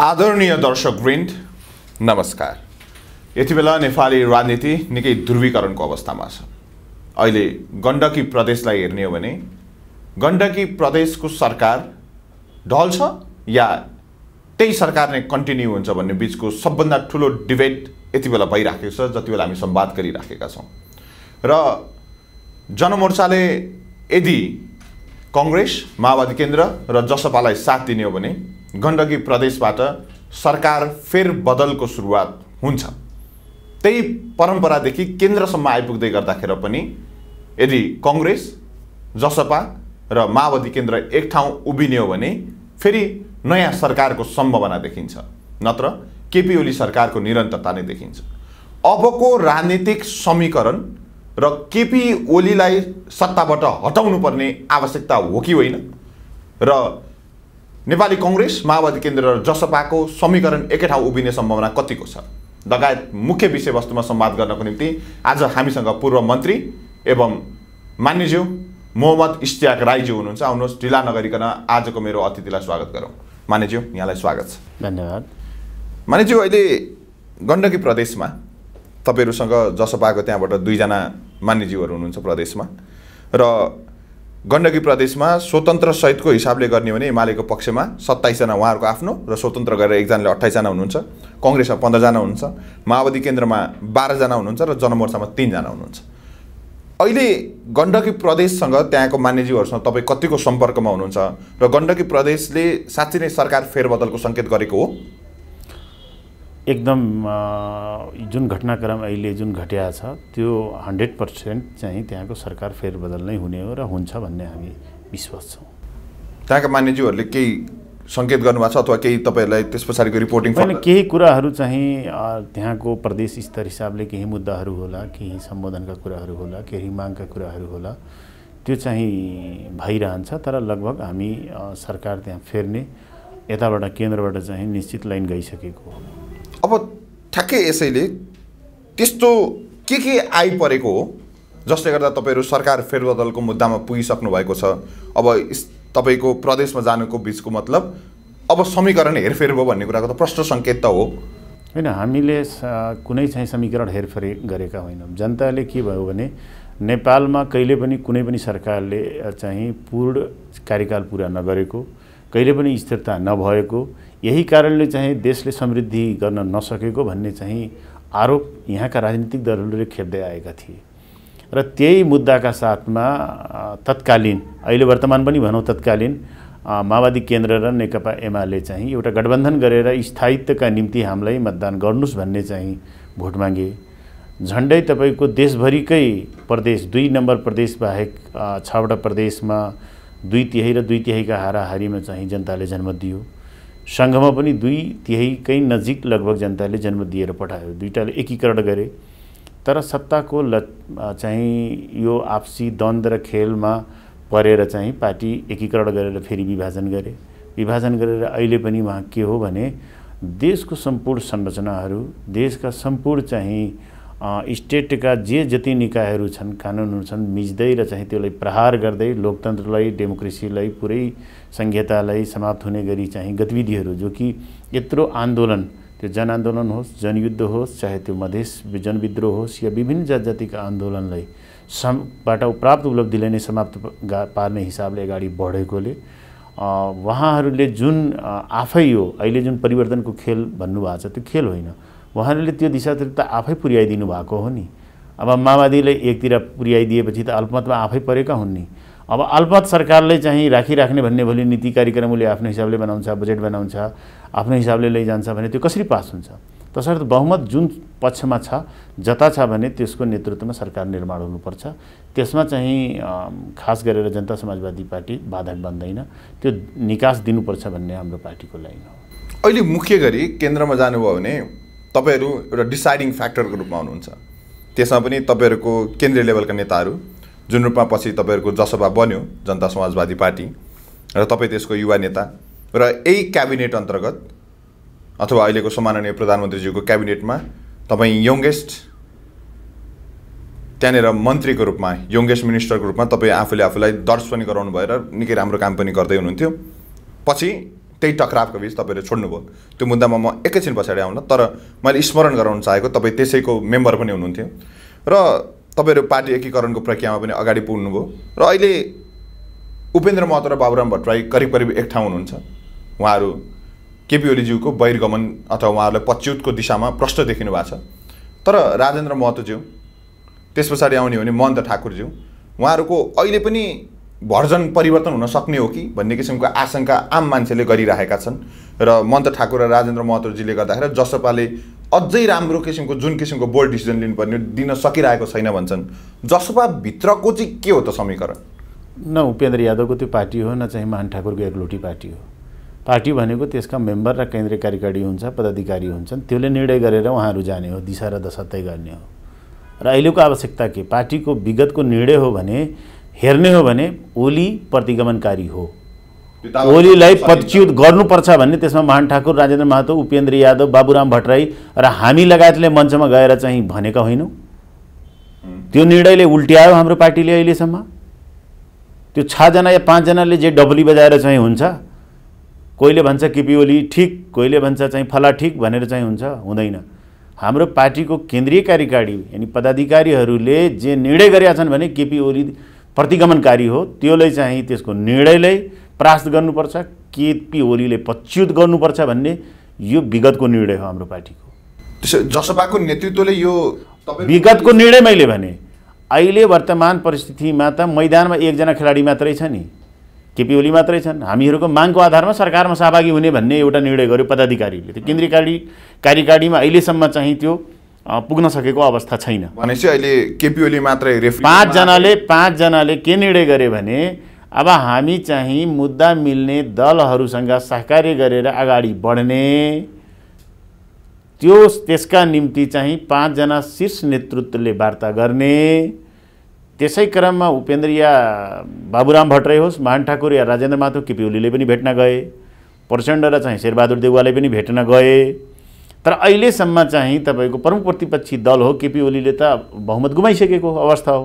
आदरणीय दर्शक वृन्द नमस्कार यति बेला नेपाली राजनीति निकै ध्रुवीकरणको अवस्थामा छ अहिले गण्डकी प्रदेशलाई हेर्ने हो भने गण्डकी प्रदेशको सरकार ढल्छ या त्यही सरकार नै कन्टिन्यू हुन्छ भन्ने बिचको सबभन्दा ठुलो डिबेट यति बेला भइराखेको छ जति बेला हामी सम्वाद गरिराखेका छौँ र जनमोर्चाले यदि कङ्ग्रेस माओवादी केन्द्र र जसपालाई साथ दिने हो भने गण्डकी प्रदेशबाट सरकार फेरबदलको सुरुवात हुन्छ त्यही परम्परादेखि केन्द्रसम्म आइपुग्दै गर्दाखेरि पनि यदि कङ्ग्रेस जसपा र माओवादी केन्द्र एक ठाउँ उभिने हो भने फेरि नयाँ सरकारको सम्भावना देखिन्छ नत्र केपी ओली सरकारको निरन्तरता नै देखिन्छ अबको राजनीतिक समीकरण र केपी ओलीलाई सत्ताबाट हटाउनुपर्ने आवश्यकता हो कि होइन र नेपाली कङ्ग्रेस माओवादी केन्द्र र जसपाको समीकरण एकै ठाउँ उभिने सम्भावना कतिको छ लगायत मुख्य विषयवस्तुमा संवाद गर्नको निम्ति आज हामीसँग पूर्व मन्त्री एवं मान्यज्यू मोहम्मद इस्तियाक राईज्यू हुनुहुन्छ आउनुहोस् ढिला नगरीकन आजको मेरो अतिथिलाई स्वागत गरौँ मान्यज्यू यहाँलाई स्वागत छ धन्यवाद मान्यज्यू अहिले गण्डकी प्रदेशमा तपाईँहरूसँग जसपाको त्यहाँबाट दुईजना मान्यज्यूहरू हुनुहुन्छ प्रदेशमा र गण्डकी प्रदेशमा स्वतन्त्र सहितको हिसाबले गर्ने भने एमालेको पक्षमा सत्ताइसजना उहाँहरूको आफ्नो र स्वतन्त्र गरेर एकजनाले अट्ठाइसजना हुनुहुन्छ कङ्ग्रेसमा पन्ध्रजना हुनुहुन्छ माओवादी केन्द्रमा बाह्रजना हुनुहुन्छ र जनमोर्चामा तिनजना हुनुहुन्छ अहिले गण्डकी प्रदेशसँग त्यहाँको मान्यजीवहरूसँग तपाईँ कतिको सम्पर्कमा हुनुहुन्छ र गण्डकी प्रदेशले साँच्चै नै सरकार फेरबदलको सङ्केत गरेको हो एकदम जुन घटनाक्रम अहिले जुन घटिया छ त्यो हन्ड्रेड पर्सेन्ट चाहिँ त्यहाँको सरकार फेरबदल नै हुने हो र हुन्छ भन्ने हामी विश्वास छौँ त्यहाँका मान्यज्यूहरूले केही सङ्केत गर्नुभएको छ अथवा केही तपाईँहरूलाई त्यस पछाडिको रिपोर्टिङ केही कुराहरू चाहिँ त्यहाँको प्रदेश स्तर हिसाबले केही मुद्दाहरू होला केही सम्बोधनका कुराहरू होला केही मागका कुराहरू होला त्यो चाहिँ भइरहन्छ तर लगभग हामी सरकार त्यहाँ फेर्ने यताबाट केन्द्रबाट चाहिँ निश्चित लाइन गइसकेको हो अब ठ्याक्कै यसैले त्यस्तो के के आइपरेको हो जसले गर्दा तपाईँहरू सरकार फेरबदलको मुद्दामा पुगिसक्नु भएको छ अब तपाईँको प्रदेशमा जानुको बिचको मतलब अब समीकरण हेरफेर भयो भन्ने कुराको त प्रश्न सङ्केत त हो होइन हामीले कुनै चाहिँ समीकरण हेरफेर गरेका होइनौँ जनताले के भयो भने नेपालमा कहिले पनि कुनै पनि सरकारले चाहिँ पूर्ण कार्यकाल पुरा नगरेको कहिले पनि स्थिरता नभएको यही कारणले चाहिँ देशले समृद्धि गर्न नसकेको भन्ने चाहिँ आरोप यहाँका राजनीतिक दलहरूले खेप्दै आएका थिए र त्यही मुद्दाका साथमा तत्कालीन अहिले वर्तमान पनि भनौँ तत्कालीन माओवादी केन्द्र र नेकपा एमाले चाहिँ एउटा गठबन्धन गरेर स्थायित्वका निम्ति हामीलाई मतदान गर्नुहोस् भन्ने चाहिँ भोट मागे झन्डै तपाईँको देशभरिकै प्रदेश दुई नम्बर प्रदेश बाहेक छवटा प्रदेशमा दुई तिहाई र दुई तिहाईका हाराहारीमा चाहिँ जनताले जन्म दियो सङ्घमा पनि दुई तिहाईकै नजिक लगभग जनताले जन्म दिएर पठायो दुइटाले एकीकरण गरे तर सत्ताको ल चाहिँ यो आपसी द्वन्द र खेलमा परेर चाहिँ पार्टी एकीकरण गरेर फेरि विभाजन गरे विभाजन गरेर अहिले पनि उहाँ के हो भने देशको सम्पूर्ण संरचनाहरू देशका सम्पूर्ण चाहिँ स्टेटका जे जति निकायहरू छन् कानुनहरू छन् मिच्दै र चाहिँ त्यसलाई प्रहार गर्दै लोकतन्त्रलाई डेमोक्रेसीलाई पुरै संहितालाई समाप्त हुने गरी चाहिँ गतिविधिहरू जो कि यत्रो आन्दोलन त्यो जनआन्दोलन होस् जनयुद्ध होस् चाहे त्यो मधेस जनविद्रोह होस् या विभिन्न जात जातिका आन्दोलनलाई समबाट प्राप्त उपलब्धिले नै समाप्त पार्ने हिसाबले अगाडि बढेकोले उहाँहरूले जुन आफै हो अहिले जुन परिवर्तनको खेल भन्नुभएको छ त्यो खेल होइन उहाँहरूले त्यो दिशातिर त आफै पुर्याइदिनु भएको हो नि अब माओवादीले एकतिर पुर्याइदिएपछि त अल्पमतमा आफै परेका हुन् नि अब अल्पमत सरकारले चाहिँ राखिराख्ने भन्ने भोलि नीति कार्यक्रम उसले आफ्नो हिसाबले बनाउँछ बजेट बनाउँछ आफ्नो हिसाबले लैजान्छ भने त्यो कसरी पास हुन्छ तसर्थ बहुमत जुन पक्षमा छ जता छ भने त्यसको नेतृत्वमा सरकार निर्माण हुनुपर्छ त्यसमा चाहिँ खास गरेर जनता समाजवादी पार्टी बाधक बन्दैन त्यो निकास दिनुपर्छ भन्ने हाम्रो पार्टीको लाइन हो अहिले मुख्य गरी केन्द्रमा जानुभयो भने तपाईँहरू एउटा डिसाइडिङ फ्याक्टरको रूपमा हुनुहुन्छ त्यसमा पनि तपाईँहरूको केन्द्रीय लेभलका नेताहरू जुन रूपमा पछि तपाईँहरूको जसपा बन्यो जनता समाजवादी पार्टी र तपाईँ त्यसको युवा नेता र यही क्याबिनेट अन्तर्गत अथवा अहिलेको सम्माननीय प्रधानमन्त्रीज्यूको क्याबिनेटमा तपाईँ यङ्गेस्ट त्यहाँनिर मन्त्रीको रूपमा यङ्गेस्ट मिनिस्टरको रूपमा तपाईँ आफूले आफूलाई दर्श पनि गराउनु भएर निकै राम्रो काम पनि गर्दै हुनुहुन्थ्यो पछि त्यही टक्रावको बिच तपाईँले छोड्नुभयो त्यो मुद्दामा म एकैछिन पछाडि आउन तर मैले स्मरण गराउन चाहेको तपाईँ त्यसैको मेम्बर पनि हुनुहुन्थ्यो र तपाईँहरू पार्टी एकीकरणको प्रक्रियामा पनि अगाडि पुग्नुभयो र अहिले उपेन्द्र महतो र बाबुराम भट्टराई करिब करिब एक ठाउँ हुनुहुन्छ उहाँहरू केपी ओलीज्यूको बहिर्गमन अथवा उहाँहरूलाई पच्युतको दिशामा प्रष्ट देखिनु भएको छ तर राजेन्द्र महतोज्यू त्यस पछाडि आउने हो भने महन्त ठाकुरज्यू उहाँहरूको अहिले पनि भर्जन परिवर्तन हुन सक्ने हो कि भन्ने किसिमको आशंका आम मान्छेले गरिरहेका छन् र मन्त ठाकुर र राजेन्द्र महतोजीले गर्दाखेरि जसपाले अझै राम्रो किसिमको जुन किसिमको बोल्ड डिसिजन लिनुपर्ने दिन सकिरहेको छैन भन्छन् जसपाभित्रको चाहिँ के हो त समीकरण न उपेन्द्र यादवको त्यो पार्टी हो न चाहिँ महान ठाकुरको एकलोटी पार्टी हो पार्टी भनेको त्यसका मेम्बर र केन्द्रीय कार्यकारी हुन्छ पदाधिकारी हुन्छन् त्यसले निर्णय गरेर उहाँहरू जाने हो दिशा र दशा तय गर्ने हो र अहिलेको आवश्यकता के पार्टीको विगतको निर्णय हो भने हेर्ने हो भने ओली प्रतिगमनकारी हो ओलीलाई पदच्युत गर्नुपर्छ भन्ने त्यसमा महान ठाकुर राजेन्द्र महातो उपेन्द्र यादव बाबुराम भट्टराई र हामी लगायतले मञ्चमा गएर चाहिँ भनेका होइनौँ त्यो निर्णयले उल्ट्यायो हाम्रो पार्टीले अहिलेसम्म त्यो छजना या पाँचजनाले जे डबली बजाएर चाहिँ हुन्छ कोहीले भन्छ केपी ओली ठिक कोहीले भन्छ चाहिँ फला ठिक भनेर चाहिँ हुन्छ हुँदैन हाम्रो पार्टीको केन्द्रीय कार्यकारी यानि पदाधिकारीहरूले जे निर्णय गरेका छन् भने केपी ओली प्रतिगमनकारी हो त्यसलाई चाहिँ त्यसको निर्णयलाई प्रास्त गर्नुपर्छ केपी ओलीले पच्युत गर्नुपर्छ भन्ने यो विगतको निर्णय हो हाम्रो पार्टीको जसपाको नेतृत्वले यो विगतको निर्णय मैले भने अहिले वर्तमान परिस्थितिमा त मैदानमा एकजना खेलाडी मात्रै छ नि केपी ओली मात्रै छन् हामीहरूको मागको आधारमा सरकारमा सहभागी हुने भन्ने एउटा निर्णय गर्यो पदाधिकारीले त्यो केन्द्रीय कार्यकारीमा अहिलेसम्म चाहिँ त्यो पुग्न सकेको अवस्था छैन भनेपछि अहिले केपिओली मात्रै पाँचजनाले पाँचजनाले के निर्णय गरे भने अब हामी चाहिँ मुद्दा मिल्ने दलहरूसँग सहकार्य गरेर अगाडि बढ्ने त्यो त्यसका निम्ति चाहिँ पाँचजना शीर्ष नेतृत्वले वार्ता गर्ने त्यसै क्रममा उपेन्द्र या बाबुराम भट्टराई होस् महान ठाकुर या राजेन्द्र माथो केपिओलीले पनि भेट्न गए प्रचण्ड र चाहिँ शेरबहादुर देउवाले पनि भेट्न गए तर अहिलेसम्म चाहिँ तपाईँको प्रमुख प्रतिपक्षी दल हो केपी ओलीले त बहुमत गुमाइसकेको अवस्था हो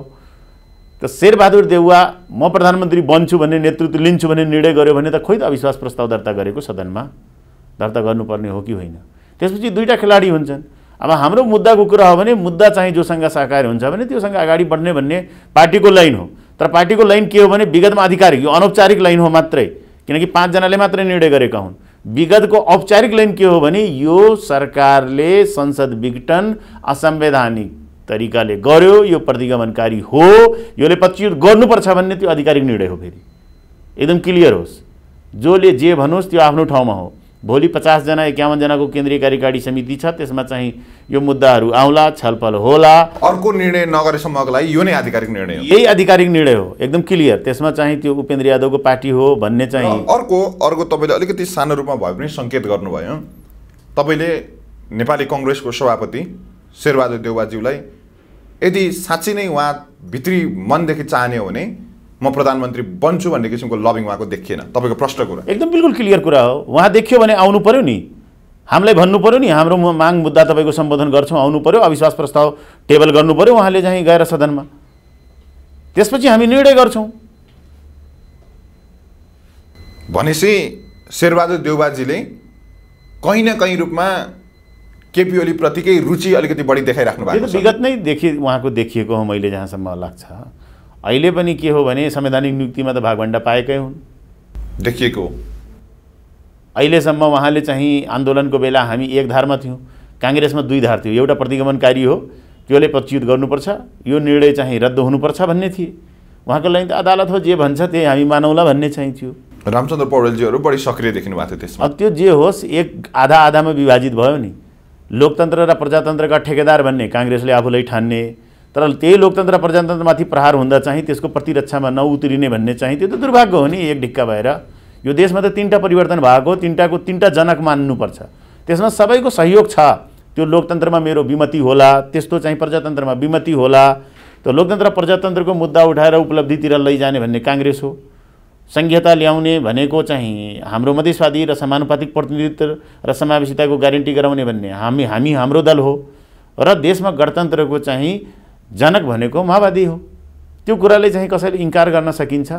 त शेरबहादुर देउवा म प्रधानमन्त्री बन्छु भन्ने नेतृत्व लिन्छु भन्ने निर्णय गर्यो भने त खोइ त अविश्वास प्रस्ताव दर्ता गरेको सदनमा दर्ता गर्नुपर्ने हो कि होइन त्यसपछि दुईवटा खेलाडी हुन्छन् अब हाम्रो मुद्दाको कुरा हो भने मुद्दा चाहिँ जोसँग सहकार्य हुन्छ भने त्योसँग अगाडि बढ्ने भन्ने पार्टीको लाइन हो तर पार्टीको लाइन के हो भने विगतमा आधिकारिक यो अनौपचारिक लाइन हो मात्रै किनकि पाँचजनाले मात्रै निर्णय गरेका हुन् विगतको औपचारिक लाइन के हो भने यो सरकारले संसद विघटन असंवैधानिक तरिकाले गर्यो यो प्रतिगमनकारी हो योले पच्युत गर्नुपर्छ भन्ने त्यो आधिकारिक निर्णय हो फेरि एकदम क्लियर होस् जसले जे भनोस् त्यो आफ्नो ठाउँमा हो भोलि पचासजना एकाउन्नजनाको केन्द्रीय कार्यकारी समिति छ त्यसमा चाहिँ यो मुद्दाहरू आउला छलफल होला अर्को निर्णय नगरेसम्मको लागि यो नै आधिकारिक निर्णय यही आधिकारिक निर्णय हो एकदम क्लियर त्यसमा चाहिँ त्यो उपेन्द्र यादवको पार्टी हो भन्ने चाहिँ अर्को अर्को तपाईँले अलिकति सानो रूपमा भए पनि सङ्केत गर्नुभयो तपाईँले नेपाली कङ्ग्रेसको सभापति शेरबहादुर देउबाज्यूलाई यदि साँच्ची नै उहाँ भित्री मनदेखि चाहने हो भने म प्रधानमन्त्री बन्छु भन्ने किसिमको लभिङ उहाँको देखिएन तपाईँको प्रश्न कुरा एकदम बिल्कुल क्लियर कुरा हो उहाँ देखियो भने आउनु पऱ्यो नि हामीलाई भन्नु पऱ्यो नि हाम्रो माग मुद्दा तपाईँको सम्बोधन गर्छौँ आउनु पऱ्यो अविश्वास प्रस्ताव टेबल गर्नु पऱ्यो उहाँले चाहिँ गएर सदनमा त्यसपछि हामी निर्णय गर्छौँ भनेपछि शेरबहादुर देउबाजीले कहीँ न कहीँ रूपमा केपी ओलीप्रतिकै रुचि अलिकति बढी देखाइराख्नु भएको विगत नै देखि उहाँको देखिएको हो मैले जहाँसम्म लाग्छ अहिले पनि के हो भने संवैधानिक नियुक्तिमा त भागभन्डा पाएकै हुन् देखिएको अहिलेसम्म उहाँले चाहिँ आन्दोलनको बेला हामी एक धारमा थियौँ काङ्ग्रेसमा दुई धार थियो एउटा प्रतिगमनकारी हो त्यसले प्रच्युत गर्नुपर्छ यो निर्णय चाहिँ रद्द हुनुपर्छ भन्ने थिए उहाँको लागि त अदालत हो जे भन्छ त्यही हामी मानौँला भन्ने चाहिँ थियो रामचन्द्र पौडेलजीहरू बढी सक्रिय देखिनु भएको थियो त्यसमा त्यो जे होस् एक आधा आधामा विभाजित भयो नि लोकतन्त्र र प्रजातन्त्रका ठेकेदार भन्ने काङ्ग्रेसले आफूलाई ठान्ने तर त्यही लोकतन्त्र प्रजातन्त्रमाथि प्रहार हुँदा चाहिँ त्यसको प्रतिरक्षामा नउत्रिने भन्ने चाहिँ त्यो त दुर्भाग्य हो नि एक ढिक्का भएर यो देशमा त तिनवटा परिवर्तन भएको तिनवटाको तिनवटा जनक मान्नुपर्छ त्यसमा सबैको सहयोग छ त्यो लोकतन्त्रमा मेरो विमति होला त्यस्तो चाहिँ प्रजातन्त्रमा विमति होला त लोकतन्त्र प्रजातन्त्रको मुद्दा उठाएर उपलब्धितिर लैजाने भन्ने काङ्ग्रेस हो सङ्घीयता ल्याउने भनेको चाहिँ हाम्रो मधेसवादी र समानुपातिक प्रतिनिधित्व र समावेशिताको ग्यारेन्टी गराउने भन्ने हामी हामी हाम्रो दल हो र देशमा गणतन्त्रको चाहिँ जनक भनेको माओवादी हो त्यो कुराले चाहिँ कसैले इन्कार गर्न सकिन्छ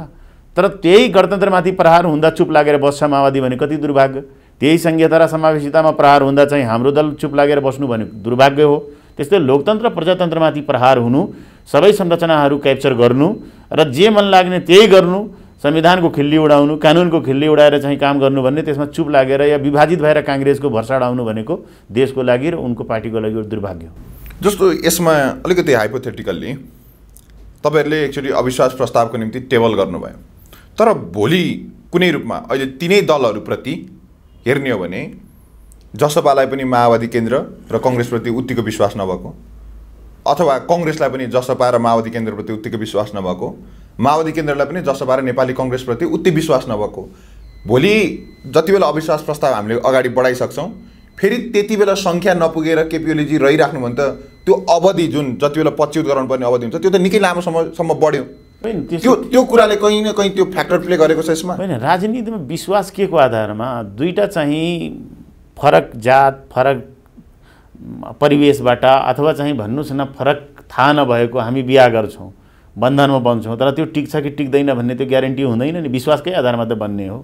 तर त्यही गणतन्त्रमाथि प्रहार हुँदा चुप लागेर बस्छ माओवादी भने कति दुर्भाग्य त्यही सङ्घीयता र समावेशितामा प्रहार हुँदा चाहिँ हाम्रो दल चुप लागेर बस्नु भने दुर्भाग्य हो त्यस्तै लोकतन्त्र प्रजातन्त्रमाथि प्रहार हुनु सबै संरचनाहरू क्याप्चर गर्नु र जे मन लाग्ने त्यही गर्नु संविधानको खिल्ली उडाउनु कानुनको खिल्ली उडाएर चाहिँ काम गर्नु भन्ने त्यसमा चुप लागेर या विभाजित भएर काङ्ग्रेसको भर्सा उडाउनु भनेको देशको लागि र उनको पार्टीको लागि दुर्भाग्य हो जस्तो यसमा अलिकति हाइपोथेटिकल्ली तपाईँहरूले एक्चुली अविश्वास प्रस्तावको निम्ति टेबल गर्नुभयो तर भोलि कुनै रूपमा अहिले तिनै दलहरूप्रति हेर्ने हो भने जसपालाई पनि माओवादी केन्द्र र कङ्ग्रेसप्रति उत्तिको विश्वास नभएको अथवा कङ्ग्रेसलाई पनि जसपा र माओवादी केन्द्रप्रति उत्तिको विश्वास नभएको माओवादी केन्द्रलाई पनि जसपा र नेपाली कङ्ग्रेसप्रति उत्ति विश्वास नभएको भोलि जति बेला अविश्वास प्रस्ताव हामीले अगाडि बढाइसक्छौँ फेरि त्यति बेला सङ्ख्या नपुगेर केपिओलीजी रहिराख्नु भने त त्यो अवधि जुन जति बेला पच्युत पर्ने अवधि हुन्छ त्यो त निकै लामो समयसम्म बढ्यो त्यो त्यो कुराले कहीँ न कहीँ त्यो फ्याक्टर प्ले गरेको छ यसमा होइन राजनीतिमा विश्वास के को आधारमा दुईवटा चाहिँ फरक जात फरक परिवेशबाट अथवा चाहिँ भन्नुहोस् न फरक थाहा नभएको हामी बिहा गर्छौँ बन्धनमा बन्छौँ तर त्यो टिक्छ कि टिक्दैन भन्ने त्यो ग्यारेन्टी हुँदैन नि विश्वासकै आधारमा त बन्ने हो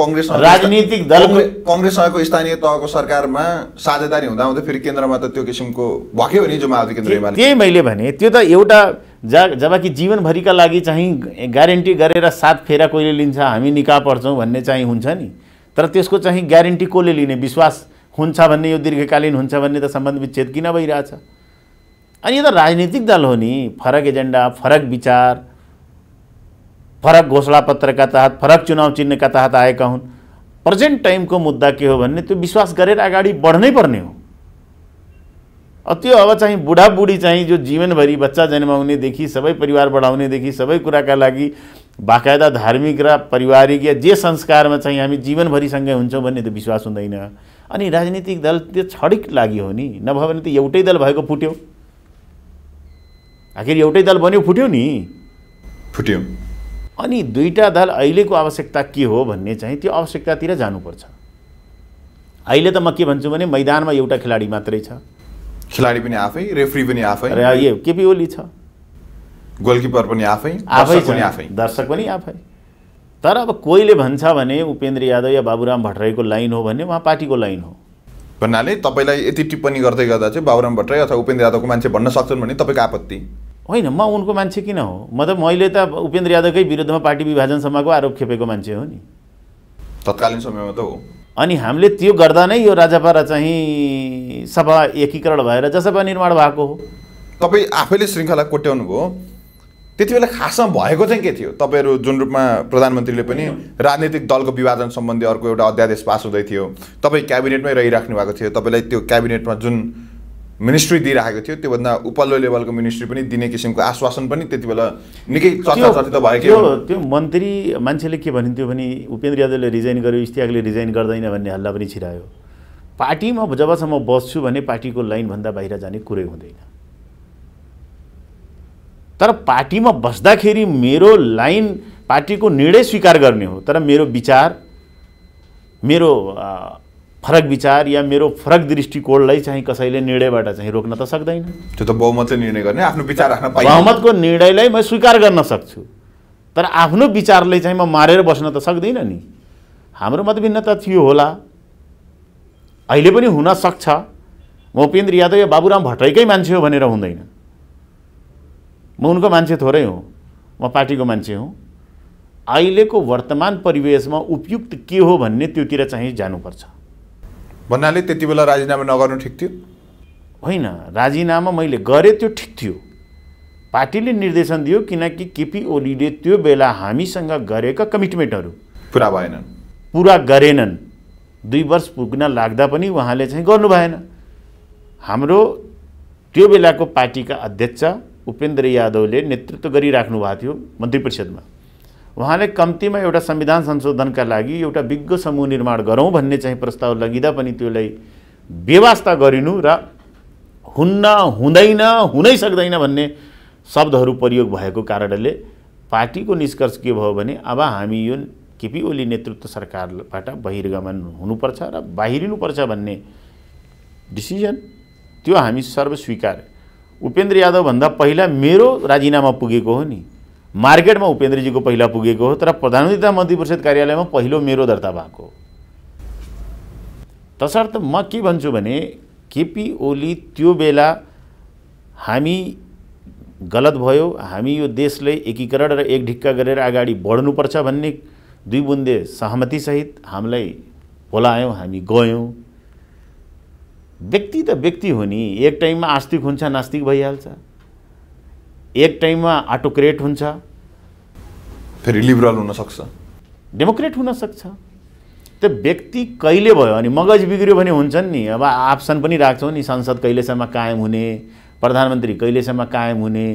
कङ्ग्रेस राजनीतिक दल कङ्ग्रेससँगको स्थानीय तहको सरकारमा साझेदारी हुँदा हुँदै फेरि केन्द्रमा त त्यो किसिमको भक्यो नि जो माओवादी त्यही मैले भने त्यो त एउटा जा जबकि जीवनभरिका लागि चाहिँ ग्यारेन्टी गरेर साथ फेरा कोहीले लिन्छ हामी निका पर्छौँ भन्ने चाहिँ हुन्छ नि तर त्यसको चाहिँ ग्यारेन्टी कसले लिने विश्वास हुन्छ भन्ने यो दीर्घकालीन हुन्छ भन्ने त सम्बन्ध विच्छेद किन भइरहेछ अनि यो त राजनीतिक दल हो नि फरक एजेन्डा फरक विचार फरक घोषणापत्रका तहत फरक चुनाव चिन्हका तहत आएका हुन् प्रेजेन्ट टाइमको मुद्दा के हो भने त्यो विश्वास गरेर अगाडि बढ्नै पर्ने हो त्यो अब चाहिँ बुढाबुढी चाहिँ जो जीवनभरि बच्चा जन्माउनेदेखि सबै परिवार बढाउनेदेखि सबै कुराका लागि बाकायदा धार्मिक र पारिवारिक या जे संस्कारमा चाहिँ हामी जीवनभरिसँगै हुन्छौँ भन्ने त विश्वास हुँदैन अनि राजनीतिक दल त्यो छडिक लागि हो नि नभयो भने त एउटै दल भएको फुट्यो आखिर एउटै दल बन्यो फुट्यो नि फुट्यो अनि दुईवटा दल अहिलेको आवश्यकता के हो भन्ने चाहिँ त्यो आवश्यकतातिर जानुपर्छ अहिले त म के भन्छु भने मैदानमा एउटा खेलाडी मात्रै छ खेलाडी पनि आफै रेफ्री पनि आफै यो केपी ओली छ गोलकिपर पनि आफै आफै पनि आफै दर्शक पनि आफै तर अब कोहीले भन्छ भने उपेन्द्र यादव या बाबुराम भट्टराईको लाइन हो भने उहाँ पार्टीको लाइन हो भन्नाले तपाईँलाई यति टिप्पणी गर्दै गर्दा चाहिँ बाबुराम भट्टराई अथवा उपेन्द्र यादवको मान्छे भन्न सक्छन् भने तपाईँको आपत्ति होइन म उनको मान्छे किन हो म त मैले त उपेन्द्र यादवकै विरुद्धमा पार्टी विभाजनसम्मको आरोप खेपेको मान्छे हो नि तत्कालीन समयमा त हो अनि हामीले त्यो गर्दा नै यो राजापारा चाहिँ सभा एकीकरण भएर जसपा निर्माण भएको हो तपाईँ आफैले श्रृङ्खला कोट्याउनु भयो त्यति बेला खासमा भएको चाहिँ के थियो तपाईँहरू जुन रूपमा प्रधानमन्त्रीले पनि राजनीतिक दलको विभाजन सम्बन्धी अर्को एउटा अध्यादेश पास हुँदै थियो तपाईँ क्याबिनेटमै रहिराख्नु भएको थियो तपाईँलाई त्यो क्याबिनेटमा जुन मिनिस्ट्री दिइरहेको थियो त्योभन्दा उपल्लो लेभलको मिनिस्ट्री पनि दिने किसिमको आश्वासन पनि त्यति बेला निकै चर्चा चर्चित भयो कि त्यो मन्त्री मान्छेले के भनिन्थ्यो भने उपेन्द्र यादवले रिजाइन गर्यो इस्तियाकले रिजाइन गर्दैन भन्ने हल्ला पनि छिरायो पार्टीमा जबसम्म बस्छु भने पार्टीको लाइनभन्दा बाहिर जाने कुरै हुँदैन तर पार्टीमा बस्दाखेरि मेरो लाइन पार्टीको निर्णय स्वीकार गर्ने हो तर मेरो विचार मेरो फरक विचार या मेरो फरक दृष्टिकोणलाई चाहिँ कसैले निर्णयबाट चाहिँ रोक्न त सक्दैन त्यो त बहुमतले निर्णय गर्ने आफ्नो विचार राख्न बहुमतको निर्णयलाई म स्वीकार गर्न सक्छु तर आफ्नो विचारले चाहिँ म मारेर बस्न त सक्दिनँ नि हाम्रो मतभिन्नता थियो होला अहिले पनि हुन सक्छ म उपेन्द्र यादव या बाबुराम भट्टराईकै मान्छे हो भनेर हुँदैन म उनको मान्छे थोरै हो म पार्टीको मान्छे हुँ अहिलेको वर्तमान परिवेशमा उपयुक्त के हो भन्ने त्योतिर चाहिँ जानुपर्छ भन्नाले त्यति बेला राजीनामा नगर्नु ठिक थियो होइन राजीनामा मैले गरेँ त्यो ठिक थियो पार्टीले निर्देशन दियो किनकि केपी ओलीले त्यो बेला हामीसँग गरेका कमिटमेन्टहरू पुरा भएनन् पुरा गरेनन् दुई वर्ष पुग्न लाग्दा पनि उहाँले चाहिँ गर्नु भएन हाम्रो त्यो बेलाको पार्टीका अध्यक्ष उपेन्द्र यादवले नेतृत्व गरिराख्नु भएको थियो मन्त्री परिषदमा उहाँले कम्तीमा एउटा संविधान संशोधनका लागि एउटा विज्ञ समूह निर्माण गरौँ भन्ने चाहिँ प्रस्ताव लगिँदा पनि त्यसलाई व्यवस्था गरिनु र हुन्न हुँदैन हुनै सक्दैन भन्ने शब्दहरू प्रयोग भएको कारणले पार्टीको निष्कर्ष के भयो भने अब हामी यो केपी ओली नेतृत्व सरकारबाट बहिर्गमन हुनुपर्छ र बाहिरिनुपर्छ भन्ने डिसिजन त्यो हामी सर्वस्वीकार उपेन्द्र यादवभन्दा पहिला मेरो राजीनामा पुगेको हो नि मार्केटमा उपेन्द्रजीको पहिला पुगेको हो तर प्रधानमन्त्री तथा मन्त्री परिषद कार्यालयमा पहिलो मेरो दर्ता भएको तसर्थ म के भन्छु भने केपी ओली त्यो बेला हामी गलत भयो हामी यो देशले एकीकरण र एक ढिक्का गरेर अगाडि बढ्नुपर्छ भन्ने दुई बुन्दे सहमतिसहित हामीलाई बोलायौँ हामी गयौँ व्यक्ति त व्यक्ति हो नि एक टाइममा आस्तिक हुन्छ नास्तिक भइहाल्छ एक टाइममा आटोक्रेट हुन्छ फेरि लिबरल हुनसक्छ डेमोक्रेट हुनसक्छ त्यो व्यक्ति कहिले भयो अनि मगज बिग्रियो भने हुन्छन् नि अब अप्सन पनि राख्छौँ नि संसद कहिलेसम्म कायम हुने प्रधानमन्त्री कहिलेसम्म कायम हुने